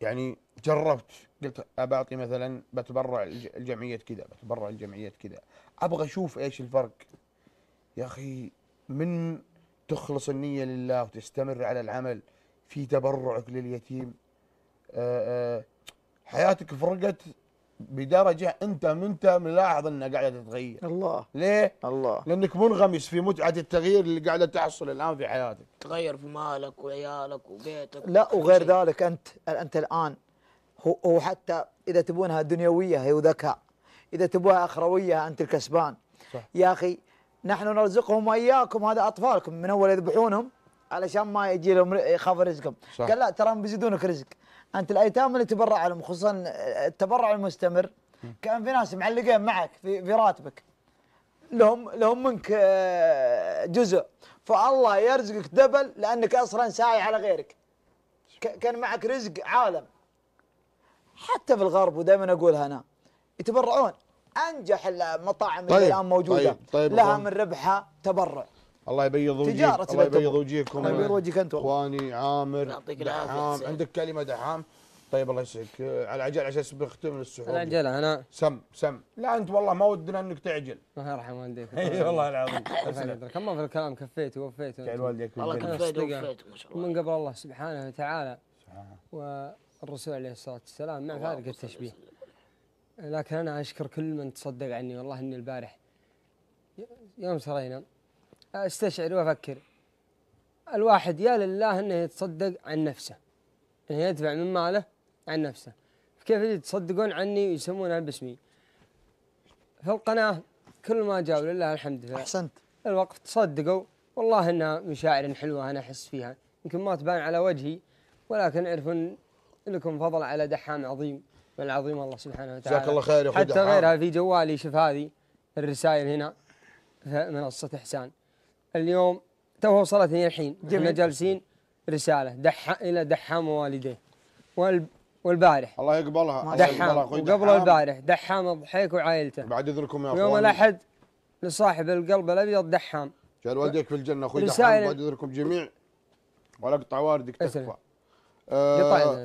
يعني جربت قلت أبعطي مثلا بتبرع لجمعيه كذا بتبرع لجمعيه كذا ابغى اشوف ايش الفرق يا اخي من تخلص النية لله وتستمر على العمل في تبرعك لليتيم آه، آه، حياتك فرقت بدرجة أنت منت ملاحظ أنها قاعدة تتغير الله ليه؟ الله لأنك منغمس في متعة التغيير اللي قاعدة تحصل الآن في حياتك تغير في مالك وعيالك وبيتك لا وغير شيء. ذلك أنت أنت الآن هو حتى إذا تبونها دنيوية هي ذكاء إذا تبوها أخروية أنت الكسبان صح. يا أخي نحن نرزقهم واياكم هذا اطفالكم من اول يذبحونهم علشان ما يجي لهم يخاف رزقهم صح. قال لا ترى بيزيدونك رزق انت الايتام اللي تبرع لهم خصوصا التبرع المستمر كان في ناس معلقين معك في, في راتبك لهم لهم منك آه، جزء فالله يرزقك دبل لانك اصلا ساعي على غيرك كان معك رزق عالم حتى في الغرب ودائما اقولها انا يتبرعون انجح المطاعم طيب اللي الان موجوده طيب طيب لها من ربحها تبرع الله يبيض وجهك الله يبيض وجهكم الله يبيض وجهك انت اخواني عامر دحام عندك كلمه دحام طيب الله يسعدك آه، على عجل عشان بختم السحور على عجل انا سم سم لا انت والله ما ودنا انك تعجل الله يرحم والديك اي والله العظيم كم في الكلام كفيت ووفيت جعل والديك والله كفيت ووفيت ما شاء الله من قبل الله سبحانه وتعالى والرسول عليه الصلاه والسلام مع فارق التشبيه لكن أنا أشكر كل من تصدق عني والله إني البارح يوم سرينا أستشعر وأفكر الواحد يا لله إنه يتصدق عن نفسه إنه يدفع من ماله عن نفسه كيف يتصدقون عني ويسمونها باسمي في القناة كل ما جاوا لله الحمد لله أحسنت الوقت تصدقوا والله إنها مشاعر حلوة أنا أحس فيها يمكن ما تبان على وجهي ولكن إن لكم فضل على دحام عظيم من العظيم الله سبحانه وتعالى جزاك الله خير يا حتى غيرها في جوالي شوف هذه الرسائل هنا منصة إحسان اليوم تو وصلتني الحين احنا جالسين رسالة دح إلى دحام والديه والب... والبارح الله يقبلها دحام وقبل البارح دحام ضحيك وعائلته بعد اذنكم يا اخوان يوم الاحد لصاحب القلب الابيض دحام جعل والديك في الجنه اخوي دحام بعد اذنكم جميع ولا اقطع واردك تكفى آه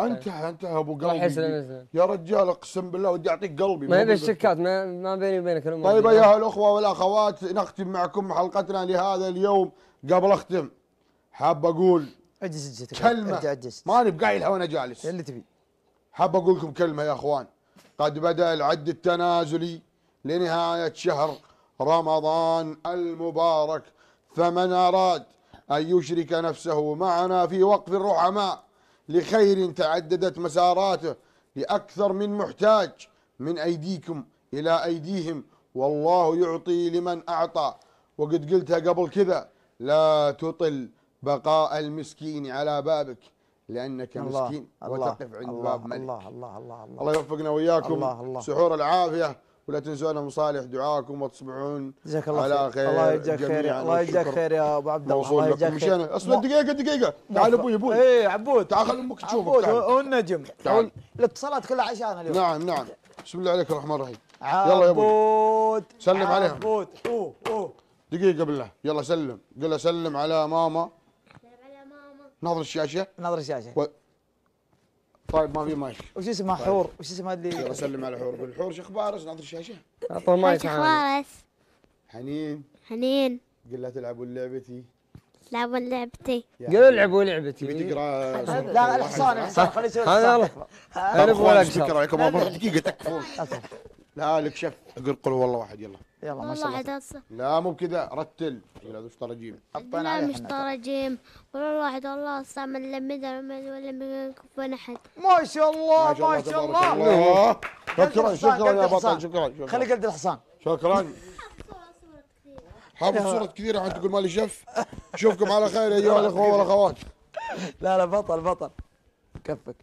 انت انت ابو قلبي يا رجال اقسم بالله ودي اعطيك قلبي ما هذا الشكات ما ما بيني وبينك طيب ايها الاخوه والاخوات نختم معكم حلقتنا لهذا اليوم قبل اختم حاب اقول عجز اجلس كلمه ماني بقايلها وانا جالس اللي تبي حاب اقول لكم كلمه يا اخوان قد بدا العد التنازلي لنهايه شهر رمضان المبارك فمن اراد أن يشرك نفسه معنا في وقف الرحماء لخير تعددت مساراته لأكثر من محتاج من أيديكم إلى أيديهم والله يعطي لمن أعطى وقد قلتها قبل كذا لا تطل بقاء المسكين على بابك لأنك الله مسكين الله وتقف عند الله باب ملك الله الله الله, الله, الله الله يوفقنا وإياكم الله الله سحور العافية ولا تنسون مصالح دعاكم وتصبحون جزاك الله على خير الله يجزاك خير الله يجزاك خير يا ابو عبد الله الله يجزاك خير اصبر دقيقه دقيقه تعال ابوي ابوي اي عبود تعال خلي امك تشوفك هو النجم تعال الاتصالات كلها عشان اليوم نعم نعم بسم الله عليك الرحمن الرحيم يلا يا ابوي سلم عليهم عبود اوه اوه دقيقه بالله يلا سلم قل سلم على ماما سلم على ماما ناظر الشاشه ناظر الشاشه طيب ما في مايك وش اسمه طيب. حور وش اسمه اللي يلا سلم على الحور قول حور شو اخبارك ناظر الشاشه اعطوا مايك اخبارك حنين حنين قل لها تلعبوا لعبتي لعبوا لعبتي قل العبوا لعبتي بتقرا لا الحصان الحصان خليني اسوي الحصان انا ابغى لك شكرا عليكم دقيقه تكفون لا لك شف قل قل والله واحد يلا يلا ما شاء الله لا مو بكذا رتل لا مش طرجيم حطينا مش طرجيم والله واحد الله صام اللمد ولا من كفنا احد ما شاء الله ما شاء الله, شكرا شكرا يا بطل شكرا خلي قلد الحصان شكرا حافظ صورة كثيرة عاد تقول مالي شف اشوفكم على خير يا ايها الاخوة والاخوات لا لا بطل بطل كفك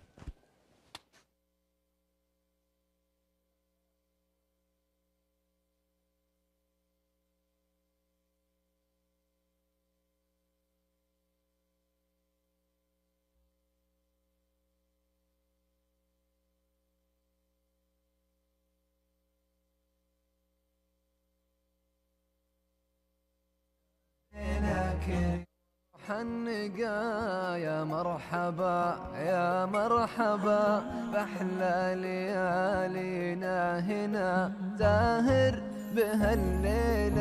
هالنقا يا مرحبا يا مرحبا بأحلى ليالينا هنا زاهر بهالليلة